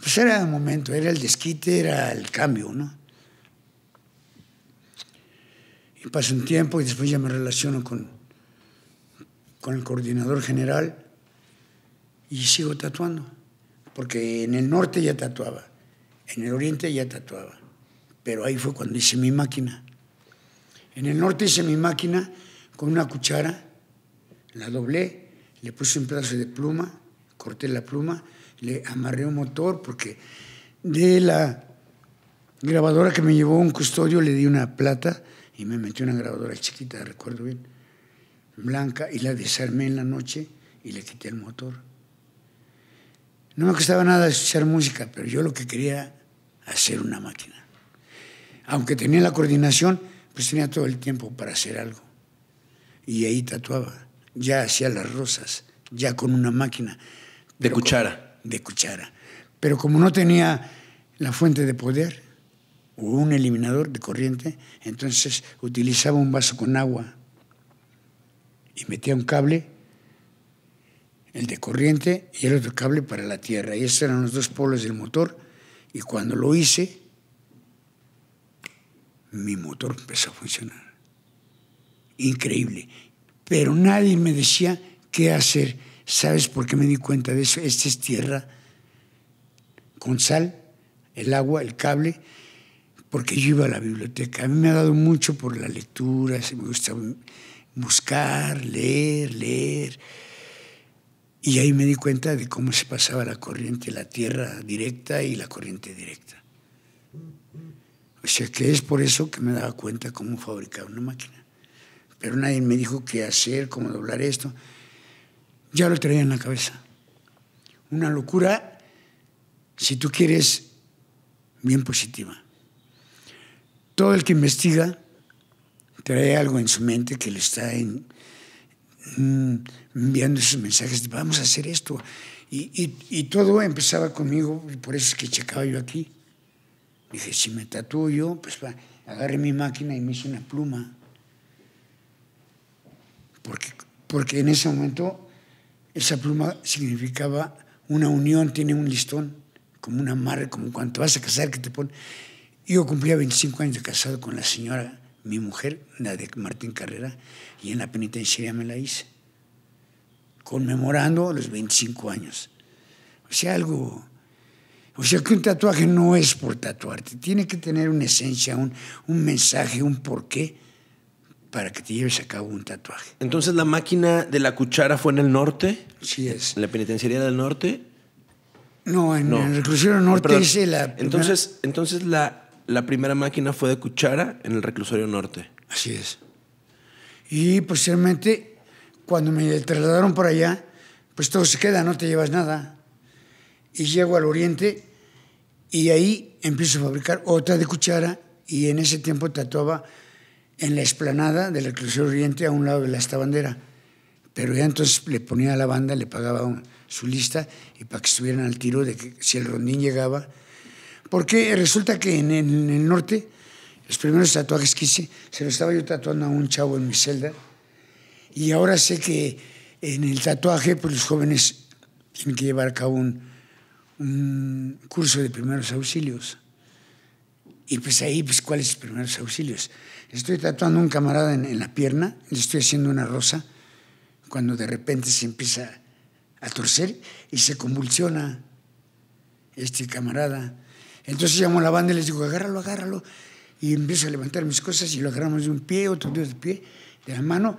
Pues era el momento, era el desquite, era el cambio, ¿no? Y pasó un tiempo y después ya me relaciono con, con el coordinador general y sigo tatuando, porque en el norte ya tatuaba, en el oriente ya tatuaba pero ahí fue cuando hice mi máquina. En el norte hice mi máquina con una cuchara, la doblé, le puse un pedazo de pluma, corté la pluma, le amarré un motor porque de la grabadora que me llevó un custodio le di una plata y me metí una grabadora chiquita, recuerdo bien, blanca, y la desarmé en la noche y le quité el motor. No me costaba nada escuchar música, pero yo lo que quería hacer una máquina aunque tenía la coordinación, pues tenía todo el tiempo para hacer algo. Y ahí tatuaba, ya hacía las rosas, ya con una máquina. De cuchara. de cuchara. Pero como no tenía la fuente de poder o un eliminador de corriente, entonces utilizaba un vaso con agua y metía un cable, el de corriente y el otro cable para la tierra. Y esos eran los dos polos del motor. Y cuando lo hice, mi motor empezó a funcionar. Increíble. Pero nadie me decía qué hacer. ¿Sabes por qué me di cuenta de eso? Esta es tierra con sal, el agua, el cable, porque yo iba a la biblioteca. A mí me ha dado mucho por la lectura, me gusta buscar, leer, leer. Y ahí me di cuenta de cómo se pasaba la corriente, la tierra directa y la corriente directa. O sea que es por eso que me daba cuenta cómo fabricar una máquina. Pero nadie me dijo qué hacer, cómo doblar esto. Ya lo traía en la cabeza. Una locura, si tú quieres, bien positiva. Todo el que investiga trae algo en su mente que le está en, mm, enviando esos mensajes, de, vamos a hacer esto. Y, y, y todo empezaba conmigo, por eso es que checaba yo aquí Dije, si me tatúo pues agarré mi máquina y me hice una pluma. Porque, porque en ese momento esa pluma significaba una unión, tiene un listón, como una amarre, como cuando te vas a casar que te pone. Yo cumplía 25 años de casado con la señora, mi mujer, la de Martín Carrera, y en la penitenciaria me la hice, conmemorando los 25 años. O sea, algo o sea que un tatuaje no es por tatuarte, tiene que tener una esencia, un, mensaje, un porqué para que te lleves a cabo un tatuaje. Entonces la máquina de la cuchara fue en el norte. Sí es. En la penitenciaría del norte. No, en, el reclusorio norte la. Entonces, entonces la, la primera máquina fue de cuchara en el reclusorio norte. Así es. Y posteriormente, cuando me trasladaron por allá, pues todo se queda, no te llevas nada y llego al oriente y ahí empiezo a fabricar otra de cuchara y en ese tiempo tatuaba en la explanada del reclusorio oriente a un lado de la esta bandera. Pero ya entonces le ponía a la banda, le pagaba su lista y para que estuvieran al tiro de que si el rondín llegaba. Porque resulta que en, el norte, los primeros tatuajes que hice, se lo estaba yo tatuando a un chavo en mi celda. Y ahora sé que en el tatuaje, pues los jóvenes tienen que llevar a cabo un, un curso de primeros auxilios. Y pues ahí, pues, ¿cuáles primeros auxilios? Estoy tatuando a un camarada en, la pierna, le estoy haciendo una rosa, cuando de repente se empieza a torcer y se convulsiona este camarada. Entonces llamo a la banda y les digo, agárralo, agárralo. Y empiezo a levantar mis cosas y lo agarramos de un pie, otro de pie, de la mano,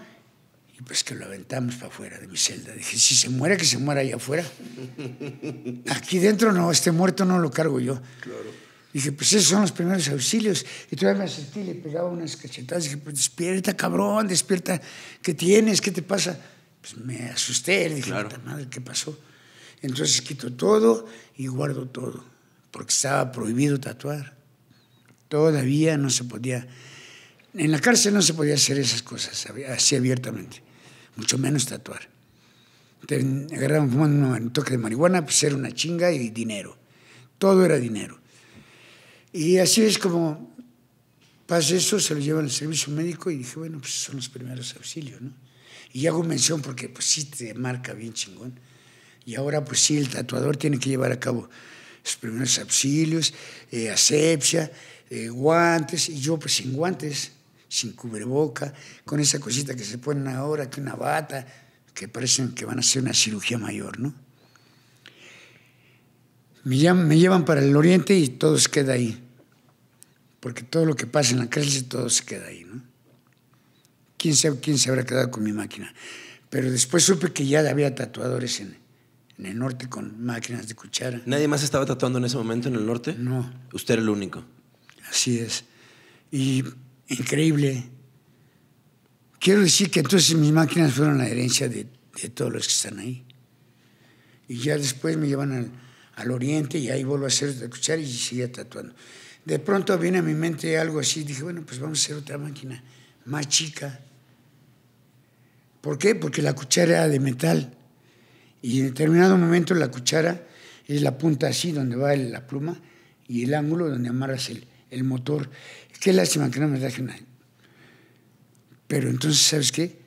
pues que lo aventamos para afuera de mi celda. Dije, si se muere, que se muera allá afuera. Aquí dentro no, este muerto no lo cargo yo. Claro. Dije, pues esos son los primeros auxilios. Y todavía me sentí, le pegaba unas cachetadas. Dije, pues despierta, cabrón, despierta. ¿Qué tienes? ¿Qué te pasa? Pues me asusté. dije, claro. madre, ¿qué pasó? Entonces quito todo y guardo todo. Porque estaba prohibido tatuar. Todavía no se podía. En la cárcel no se podía hacer esas cosas así abiertamente mucho menos tatuar. agarraron un toque de marihuana, pues era una chinga y dinero. Todo era dinero. Y así es como pasa eso, se lo llevan al servicio médico y dije, bueno, pues son los primeros auxilios, ¿no? Y hago mención porque pues sí te marca bien chingón. Y ahora pues sí, el tatuador tiene que llevar a cabo sus primeros auxilios, eh, asepsia, eh, guantes, y yo pues sin guantes sin cubreboca, con esa cosita que se ponen ahora, que una bata, que parecen que van a hacer una cirugía mayor, ¿no? Me, llevan para el oriente y todo se queda ahí, porque todo lo que pasa en la cárcel, todo se queda ahí, ¿no? ¿Quién, sabe, quién se habrá quedado con mi máquina? Pero después supe que ya había tatuadores en, en el norte con máquinas de cuchara. ¿Nadie más estaba tatuando en ese momento en el norte? No. Usted era el único. Así es. Y increíble. Quiero decir que entonces mis máquinas fueron la herencia de, todos los que están ahí. Y ya después me llevan al, oriente y ahí vuelvo a hacer cuchara y seguía tatuando. De pronto viene a mi mente algo así, dije, bueno, pues vamos a hacer otra máquina más chica. ¿Por qué? Porque la cuchara era de metal y en determinado momento la cuchara es la punta así donde va la pluma y el ángulo donde amarras el, el motor. Qué lástima que no me dejen ahí. Pero entonces, ¿sabes qué?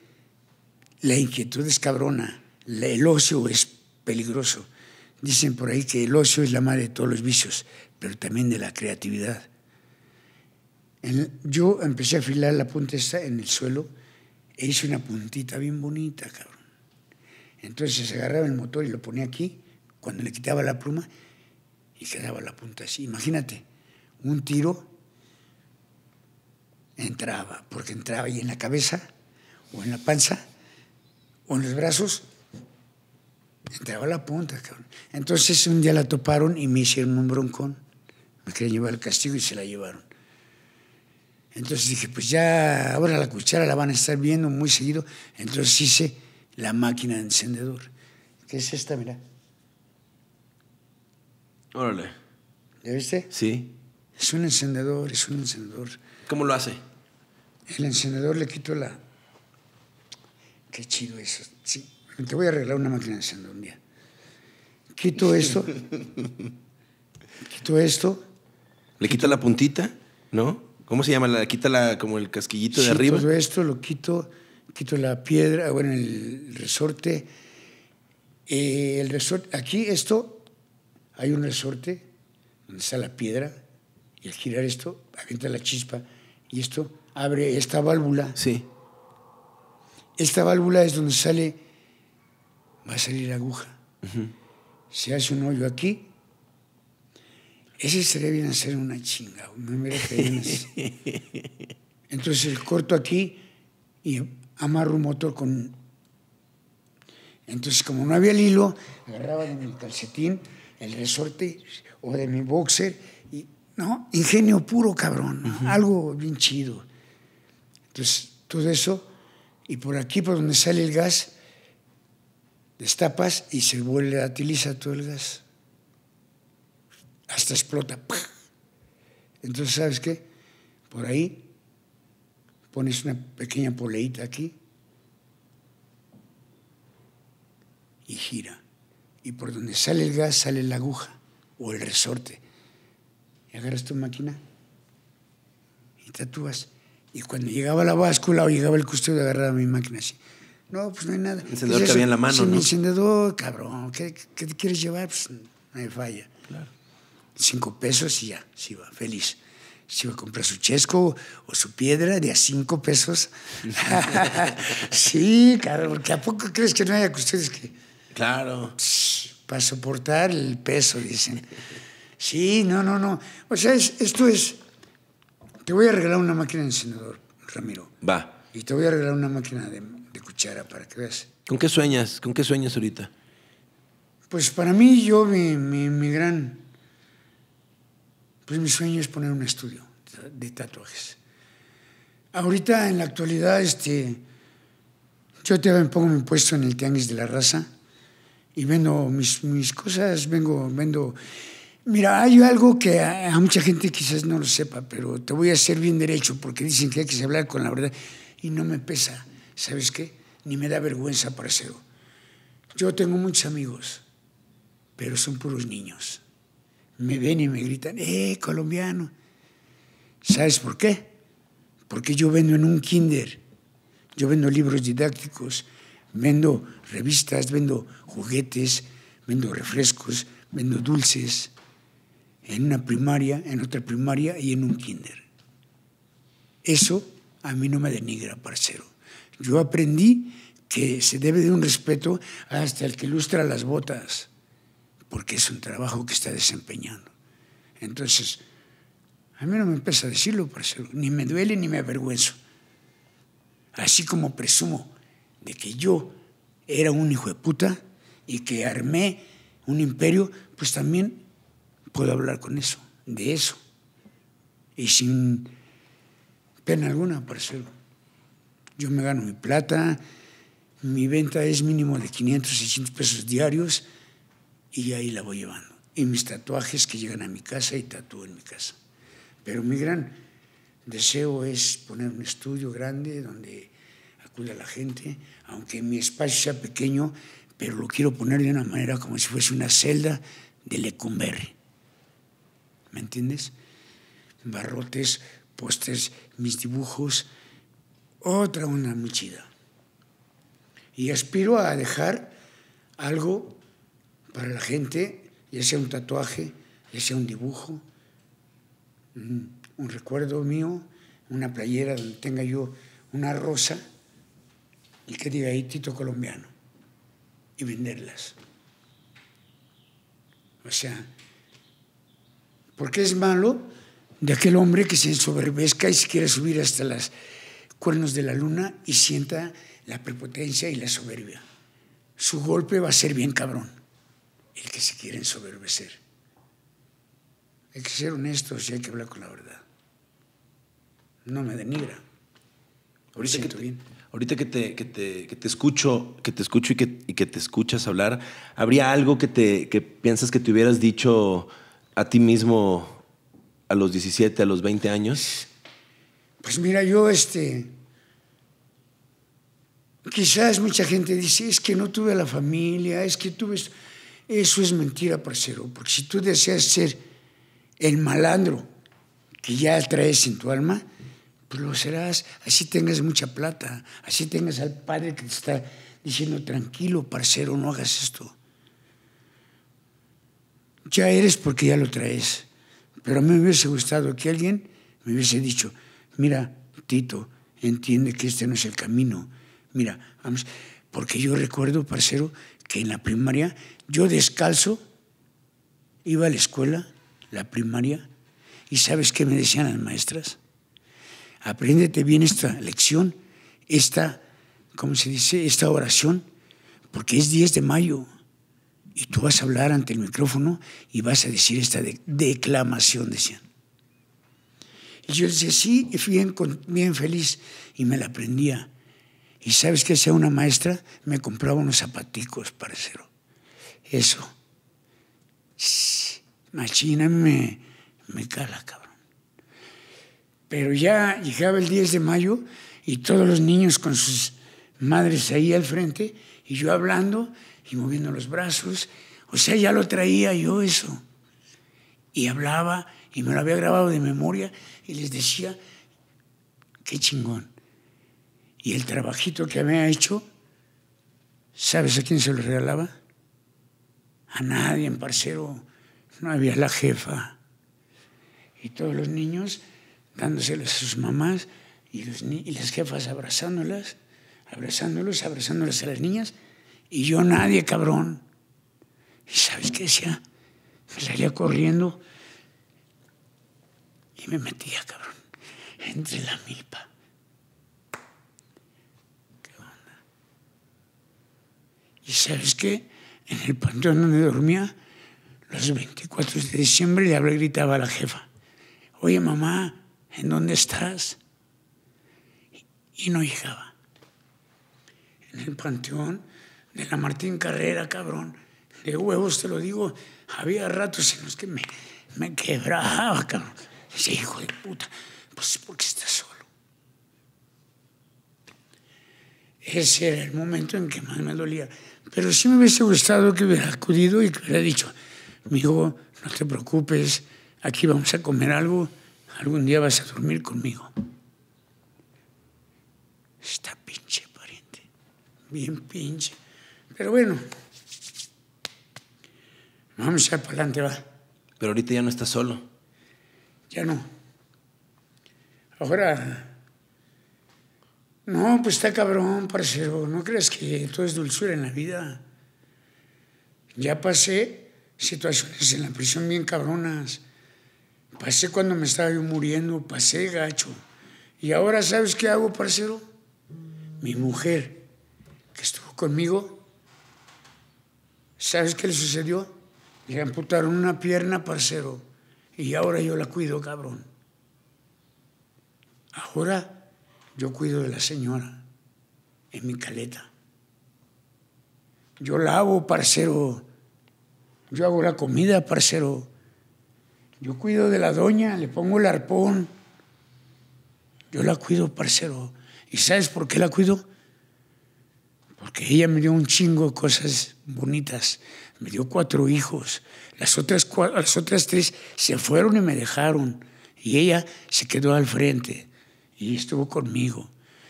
La inquietud es cabrona, el ocio es peligroso. Dicen por ahí que el ocio es la madre de todos los vicios, pero también de la creatividad. yo empecé a afilar la punta esta en el suelo e hice una puntita bien bonita, cabrón. Entonces se agarraba el motor y lo ponía aquí, cuando le quitaba la pluma, y quedaba la punta así. Imagínate, un tiro entraba, porque entraba ahí en la cabeza o en la panza o en los brazos, entraba la punta. Cabrón. Entonces un día la toparon y me hicieron un broncón, me querían llevar al castigo y se la llevaron. Entonces dije, pues ya ahora la cuchara la van a estar viendo muy seguido. Entonces hice la máquina de encendedor, que es esta, mira. Órale. ¿la viste? Sí. Es un encendedor, es un encendedor. ¿Cómo lo hace? El encendedor le quito la... Qué chido eso. te voy a arreglar una máquina de encendedor un día. Quito esto. quito esto. ¿Le quita la puntita? ¿No? ¿Cómo se llama? ¿La quita la, como el casquillito de arriba? Todo esto lo quito. Quito la piedra, bueno, el resorte. Eh, el resorte, aquí esto, hay un resorte donde está la piedra y al girar esto avienta la chispa y esto abre esta válvula. Sí. Esta válvula es donde sale, va a salir la aguja. Si Se hace un hoyo aquí. Ese sería bien hacer una chinga, entonces el Entonces corto aquí y amarro un motor con... Entonces, como no había el hilo, agarraba de mi calcetín el resorte o de mi boxer ¿no? Ingenio puro, cabrón, algo bien chido. Entonces, todo eso, y por aquí, por donde sale el gas, destapas y se vuelve a utilizar todo el gas. Hasta explota. Entonces, ¿sabes qué? Por ahí pones una pequeña poleita aquí y gira. Y por donde sale el gas sale la aguja o el resorte agarras tu máquina y tatúas. Y cuando llegaba la báscula o llegaba el custodio, agarraba mi máquina así. No, pues no hay nada. encendedor pues que había en la mano, sin ¿no? encendedor, cabrón, ¿qué, ¿qué, te quieres llevar? Pues no hay falla. Claro. Cinco pesos y ya, se iba, feliz. Se iba a comprar su chesco o su piedra de a cinco pesos. sí, claro, porque ¿a poco crees que no haya custodios que...? Claro. para soportar el peso, dicen. Sí, no, no, no. O sea, esto es... Te voy a regalar una máquina de senador Ramiro. Va. Y te voy a regalar una máquina de, cuchara para que veas. ¿Con qué sueñas? ¿Con qué sueñas ahorita? Pues para mí, yo, mi, mi, gran... Pues mi sueño es poner un estudio de tatuajes. Ahorita, en la actualidad, este... Yo te pongo mi puesto en el Tianguis de la Raza y vendo mis, mis cosas, vengo, vendo Mira, hay algo que a, mucha gente quizás no lo sepa, pero te voy a hacer bien derecho porque dicen que hay que hablar con la verdad y no me pesa, ¿sabes qué? Ni me da vergüenza para hacerlo. Yo tengo muchos amigos, pero son puros niños. Me ven y me gritan, ¡eh, colombiano! ¿Sabes por qué? Porque yo vendo en un kinder, yo vendo libros didácticos, vendo revistas, vendo juguetes, vendo refrescos, vendo dulces en una primaria, en otra primaria y en un kinder. Eso a mí no me denigra, parcero. Yo aprendí que se debe de un respeto hasta el que lustra las botas, porque es un trabajo que está desempeñando. Entonces, a mí no me empieza a decirlo, parcero, ni me duele ni me avergüenzo. Así como presumo de que yo era un hijo de puta y que armé un imperio, pues también puedo hablar con eso, de eso, y sin pena alguna, eso. Yo me gano mi plata, mi venta es mínimo de 500, 600 pesos diarios y ahí la voy llevando. Y mis tatuajes que llegan a mi casa y tatúo en mi casa. Pero mi gran deseo es poner un estudio grande donde acude a la gente, aunque mi espacio sea pequeño, pero lo quiero poner de una manera como si fuese una celda de Lecumberri. ¿me entiendes? Barrotes, postres, mis dibujos, otra una muy chida. Y aspiro a dejar algo para la gente, ya sea un tatuaje, ya sea un dibujo, mm, un recuerdo mío, una playera donde tenga yo una rosa y que diga ahí Tito Colombiano y venderlas. O sea, porque es malo de aquel hombre que se ensoberbezca y se quiere subir hasta los cuernos de la luna y sienta la prepotencia y la soberbia. Su golpe va a ser bien cabrón, el que se quiere ensoberbecer. Hay que ser honestos y hay que hablar con la verdad. No me denigra. Ahorita, que te, ahorita que, te, escucho, que te escucho y que, te escuchas hablar, ¿habría algo que, que piensas que te hubieras dicho? a ti mismo a los 17, a los 20 años? Pues mira, yo este... Quizás mucha gente dice, es que no tuve la familia, es que tuve... Eso es mentira, parcero, porque si tú deseas ser el malandro que ya traes en tu alma, pues lo serás, así tengas mucha plata, así tengas al padre que te está diciendo, tranquilo, parcero, no hagas esto ya eres porque ya lo traes. Pero a mí me hubiese gustado que alguien me hubiese dicho, mira, Tito, entiende que este no es el camino. Mira, vamos, porque yo recuerdo, parcero, que en la primaria yo descalzo iba a la escuela, la primaria, y ¿sabes qué me decían las maestras? Apréndete bien esta lección, esta, ¿cómo se dice? Esta oración, porque es 10 de mayo y tú vas a hablar ante el micrófono y vas a decir esta declamación, decían. Y yo decía, sí, y fui bien, feliz y me la aprendía. Y sabes que sea una maestra, me compraba unos zapaticos para hacerlo. Eso. Machina me, me cala, cabrón. Pero ya llegaba el 10 de mayo y todos los niños con sus madres ahí al frente y yo hablando y moviendo los brazos, o sea, ya lo traía yo eso. Y hablaba y me lo había grabado de memoria y les decía, qué chingón. Y el trabajito que había hecho, ¿sabes a quién se lo regalaba? A nadie, en parcero. No había la jefa. Y todos los niños dándoselos a sus mamás y las jefas abrazándolas abrazándolos, abrazándolas a las niñas, y yo nadie, cabrón. ¿Y sabes qué decía? Me salía corriendo y me metía, cabrón, entre la milpa. ¿Qué onda? ¿Y sabes qué? En el panteón donde dormía, los 24 de diciembre le hablé, gritaba a la jefa, oye mamá, ¿en dónde estás? Y no llegaba en el Panteón, de la Martín Carrera, cabrón. De huevos te lo digo, había ratos en los que me, quebraba, cabrón. Ese hijo de puta, pues porque estás solo. Ese era el momento en que más me dolía. Pero sí me hubiese gustado que hubiera acudido y que hubiera dicho, hijo, no te preocupes, aquí vamos a comer algo, algún día vas a dormir conmigo. está pinche bien pinche. Pero bueno, vamos a ir para adelante, va. Pero ahorita ya no estás solo. Ya no. Ahora, no, pues está cabrón, parcero. No crees que todo es dulzura en la vida. Ya pasé situaciones en la prisión bien cabronas. Pasé cuando me estaba yo muriendo, pasé gacho. Y ahora, ¿sabes qué hago, parcero? Mi mujer conmigo. ¿Sabes qué le sucedió? Le amputaron una pierna, parcero, y ahora yo la cuido, cabrón. Ahora yo cuido de la señora en mi caleta. Yo la hago, parcero. Yo hago la comida, parcero. Yo cuido de la doña, le pongo el arpón. Yo la cuido, parcero. ¿Y sabes por qué la cuido? porque ella me dio un chingo de cosas bonitas, me dio cuatro hijos, las otras, las otras tres se fueron y me dejaron, y ella se quedó al frente y estuvo conmigo,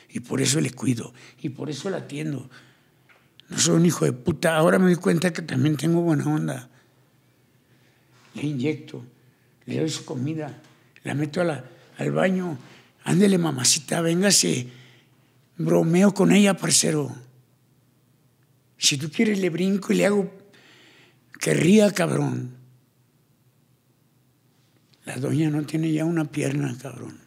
y por eso le cuido, y por eso la atiendo. No soy un hijo de puta, ahora me doy cuenta que también tengo buena onda. Le inyecto, le doy su comida, la meto a la, al baño, ándele mamacita, véngase, bromeo con ella, parcero. Si tú quieres, le brinco y le hago que cabrón. La doña no tiene ya una pierna, cabrón.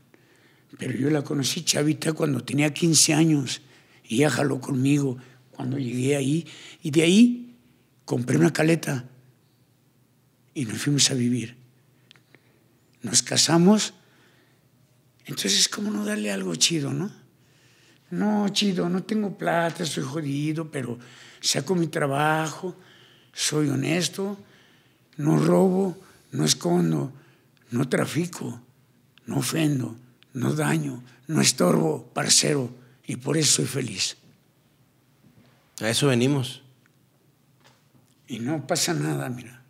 Pero yo la conocí chavita cuando tenía 15 años y ella jaló conmigo cuando llegué ahí. Y de ahí compré una caleta y nos fuimos a vivir. Nos casamos. Entonces, ¿cómo no darle algo chido, no? No, chido, no tengo plata, soy jodido, pero saco mi trabajo, soy honesto, no robo, no escondo, no trafico, no ofendo, no daño, no estorbo, parcero, y por eso soy feliz. A eso venimos. Y no pasa nada, mira.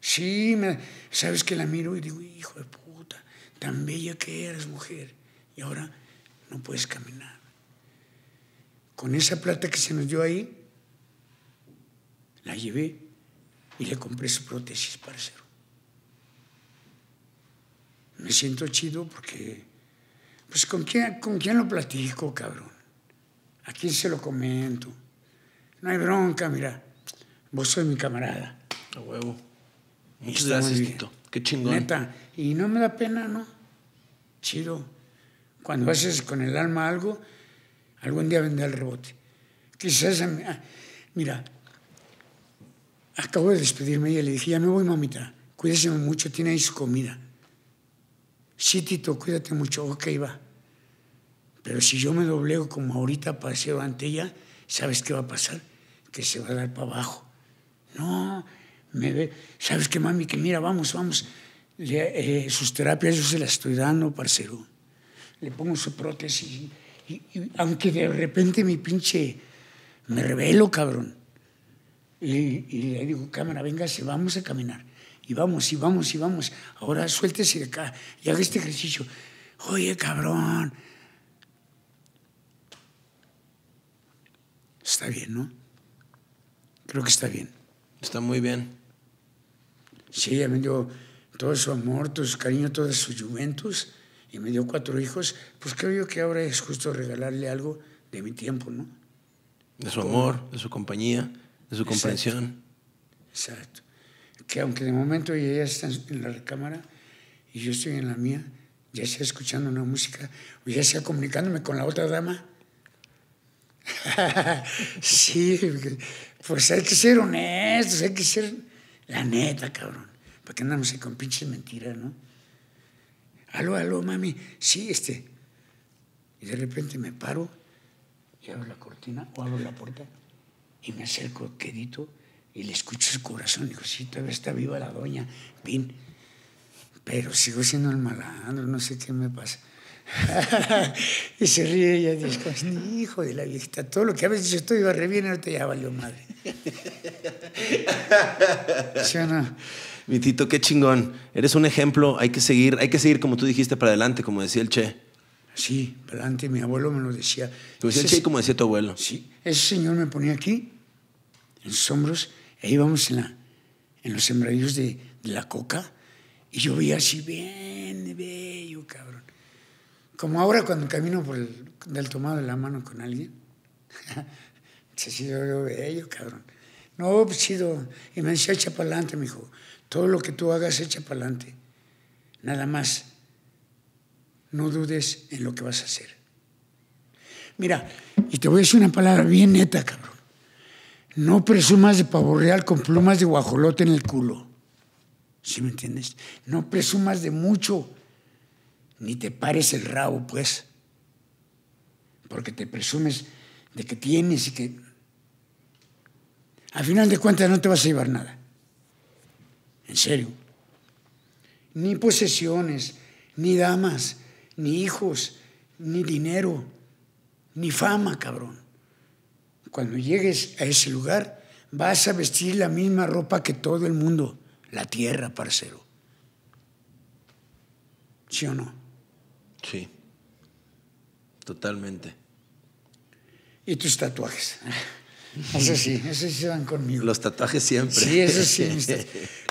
Sí, me, sabes que la miro y digo, hijo de puta, tan bella que eres mujer, y ahora no puedes caminar con esa plata que se nos dio ahí, la llevé y le compré su prótesis para Me siento chido porque, pues, ¿con quién, ¿con quién lo platico, cabrón? ¿A quién se lo comento? No hay bronca, mira. Vos soy mi camarada. A huevo. Muchas gracias, Tito. Qué chingón. Y no me da pena, ¿no? Chido. Cuando haces con el alma algo, Algún día vendrá el rebote. Quizás, ah, mira, acabo de despedirme y le dije, ya me voy, mamita, cuídese mucho, tiene ahí su comida. Sí, Tito, cuídate mucho, ok, va. Pero si yo me dobleo como ahorita paseo ante ella, ¿sabes qué va a pasar? Que se va a dar para abajo. No, me ve, ¿sabes qué, mami? Que mira, vamos, vamos. Eh, sus terapias yo se las estoy dando, parcero. Le pongo su prótesis aunque de repente mi pinche, me revelo, cabrón. Y, le digo, cámara, venga, vamos a caminar. Y vamos, y vamos, y vamos. Ahora suéltese de acá y haga este ejercicio. Oye, cabrón. Está bien, ¿no? Creo que está bien. Está muy bien. Sí, yo, me todo su amor, todo su cariño, todos su juventud y me dio cuatro hijos, pues creo yo que ahora es justo regalarle algo de mi tiempo, ¿no? De su amor, de su compañía, de su comprensión. Exacto. Que aunque de momento ella está en la recámara y yo estoy en la mía, ya sea escuchando una música o ya sea comunicándome con la otra dama. sí, pues hay que ser honestos, hay que ser la neta, cabrón. Para qué andamos con pinches mentiras, ¿no? aló, aló, mami, sí, este. Y de repente me paro y abro la cortina o abro la puerta y me acerco quedito y le escucho su corazón. Dijo, digo, sí, todavía está viva la doña, bien, pero sigo siendo el malandro, no sé qué me pasa. y se ríe ella y dice, hijo de la viejita, todo lo que a dicho estoy iba re bien, ahorita ya valió madre. ¿Sí no? Mi qué chingón. Eres un ejemplo. Hay que seguir, hay que seguir como tú dijiste para adelante, como decía el Che. Sí, para adelante. Mi abuelo me lo decía. Lo decía el Che como decía tu abuelo. Sí, ese señor me ponía aquí, en sus hombros, e íbamos en, los sembradíos de, la coca, y yo veía así bien bello, cabrón. Como ahora cuando camino por el, del tomado de la mano con alguien. Se sido bello, cabrón. No, pues sido. Y me decía, echa para adelante, dijo. Todo lo que tú hagas, echa para adelante. Nada más. No dudes en lo que vas a hacer. Mira, y te voy a decir una palabra bien neta, cabrón. No presumas de pavo real con plumas de guajolote en el culo. ¿Sí me entiendes? No presumas de mucho, ni te pares el rabo, pues. Porque te presumes de que tienes y que... Al final de cuentas no te vas a llevar nada en serio. Ni posesiones, ni damas, ni hijos, ni dinero, ni fama, cabrón. Cuando llegues a ese lugar, vas a vestir la misma ropa que todo el mundo, la tierra, parcero. ¿Sí o no? Sí, totalmente. Y tus tatuajes. Eso sí, eso sí van conmigo. Los tatuajes siempre. Sí, eso sí.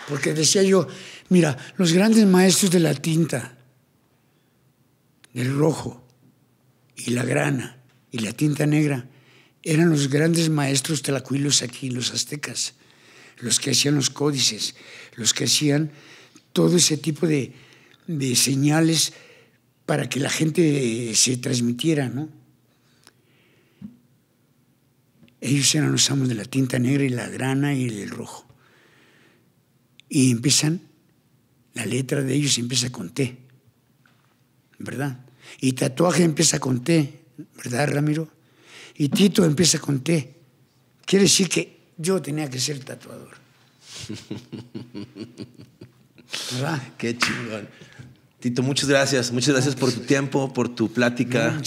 Porque decía yo, mira, los grandes maestros de la tinta, del rojo y la grana y la tinta negra, eran los grandes maestros tlacuilos aquí, los aztecas, los que hacían los códices, los que hacían todo ese tipo de, de señales para que la gente se transmitiera, ¿no? Ellos eran los amos de la tinta negra y la grana y el rojo. Y empiezan, la letra de ellos empieza con T, ¿verdad? Y tatuaje empieza con T, ¿verdad, Ramiro? Y Tito empieza con T. Quiere decir que yo tenía que ser tatuador. ¿Verdad? Qué chingón. Tito, muchas gracias. Muchas gracias por pues, tu tiempo, por tu plática,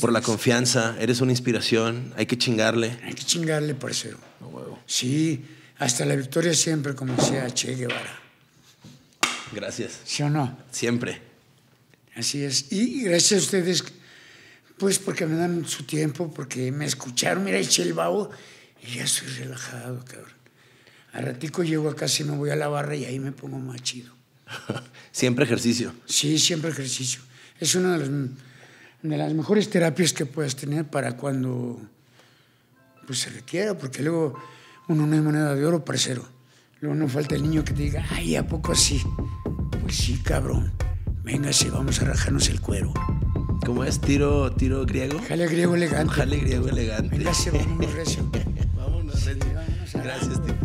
por la confianza. Eres una inspiración. Hay que chingarle. Hay que chingarle, parcero. No huevo. Sí, hasta la victoria siempre, como decía Che Guevara. Gracias. ¿Sí o no? Siempre. Así es. Y gracias a ustedes, pues porque me dan su tiempo, porque me escucharon. Mira, eché el babo y ya estoy relajado, cabrón. A ratico llego acá, si me voy a la barra y ahí me pongo más chido. siempre ejercicio. Sí, siempre ejercicio. Es una de las, mejores terapias que puedes tener para cuando pues, se requiera, porque luego uno no hay moneda de oro, parcero. Luego no falta el niño que te diga, ay, ¿a poco así? Pues sí, cabrón. Véngase, vamos a rajarnos el cuero. ¿Cómo es? ¿Tiro, tiro griego? Jale griego elegante. Jale griego elegante. Véngase, vámonos vámonos Gracias,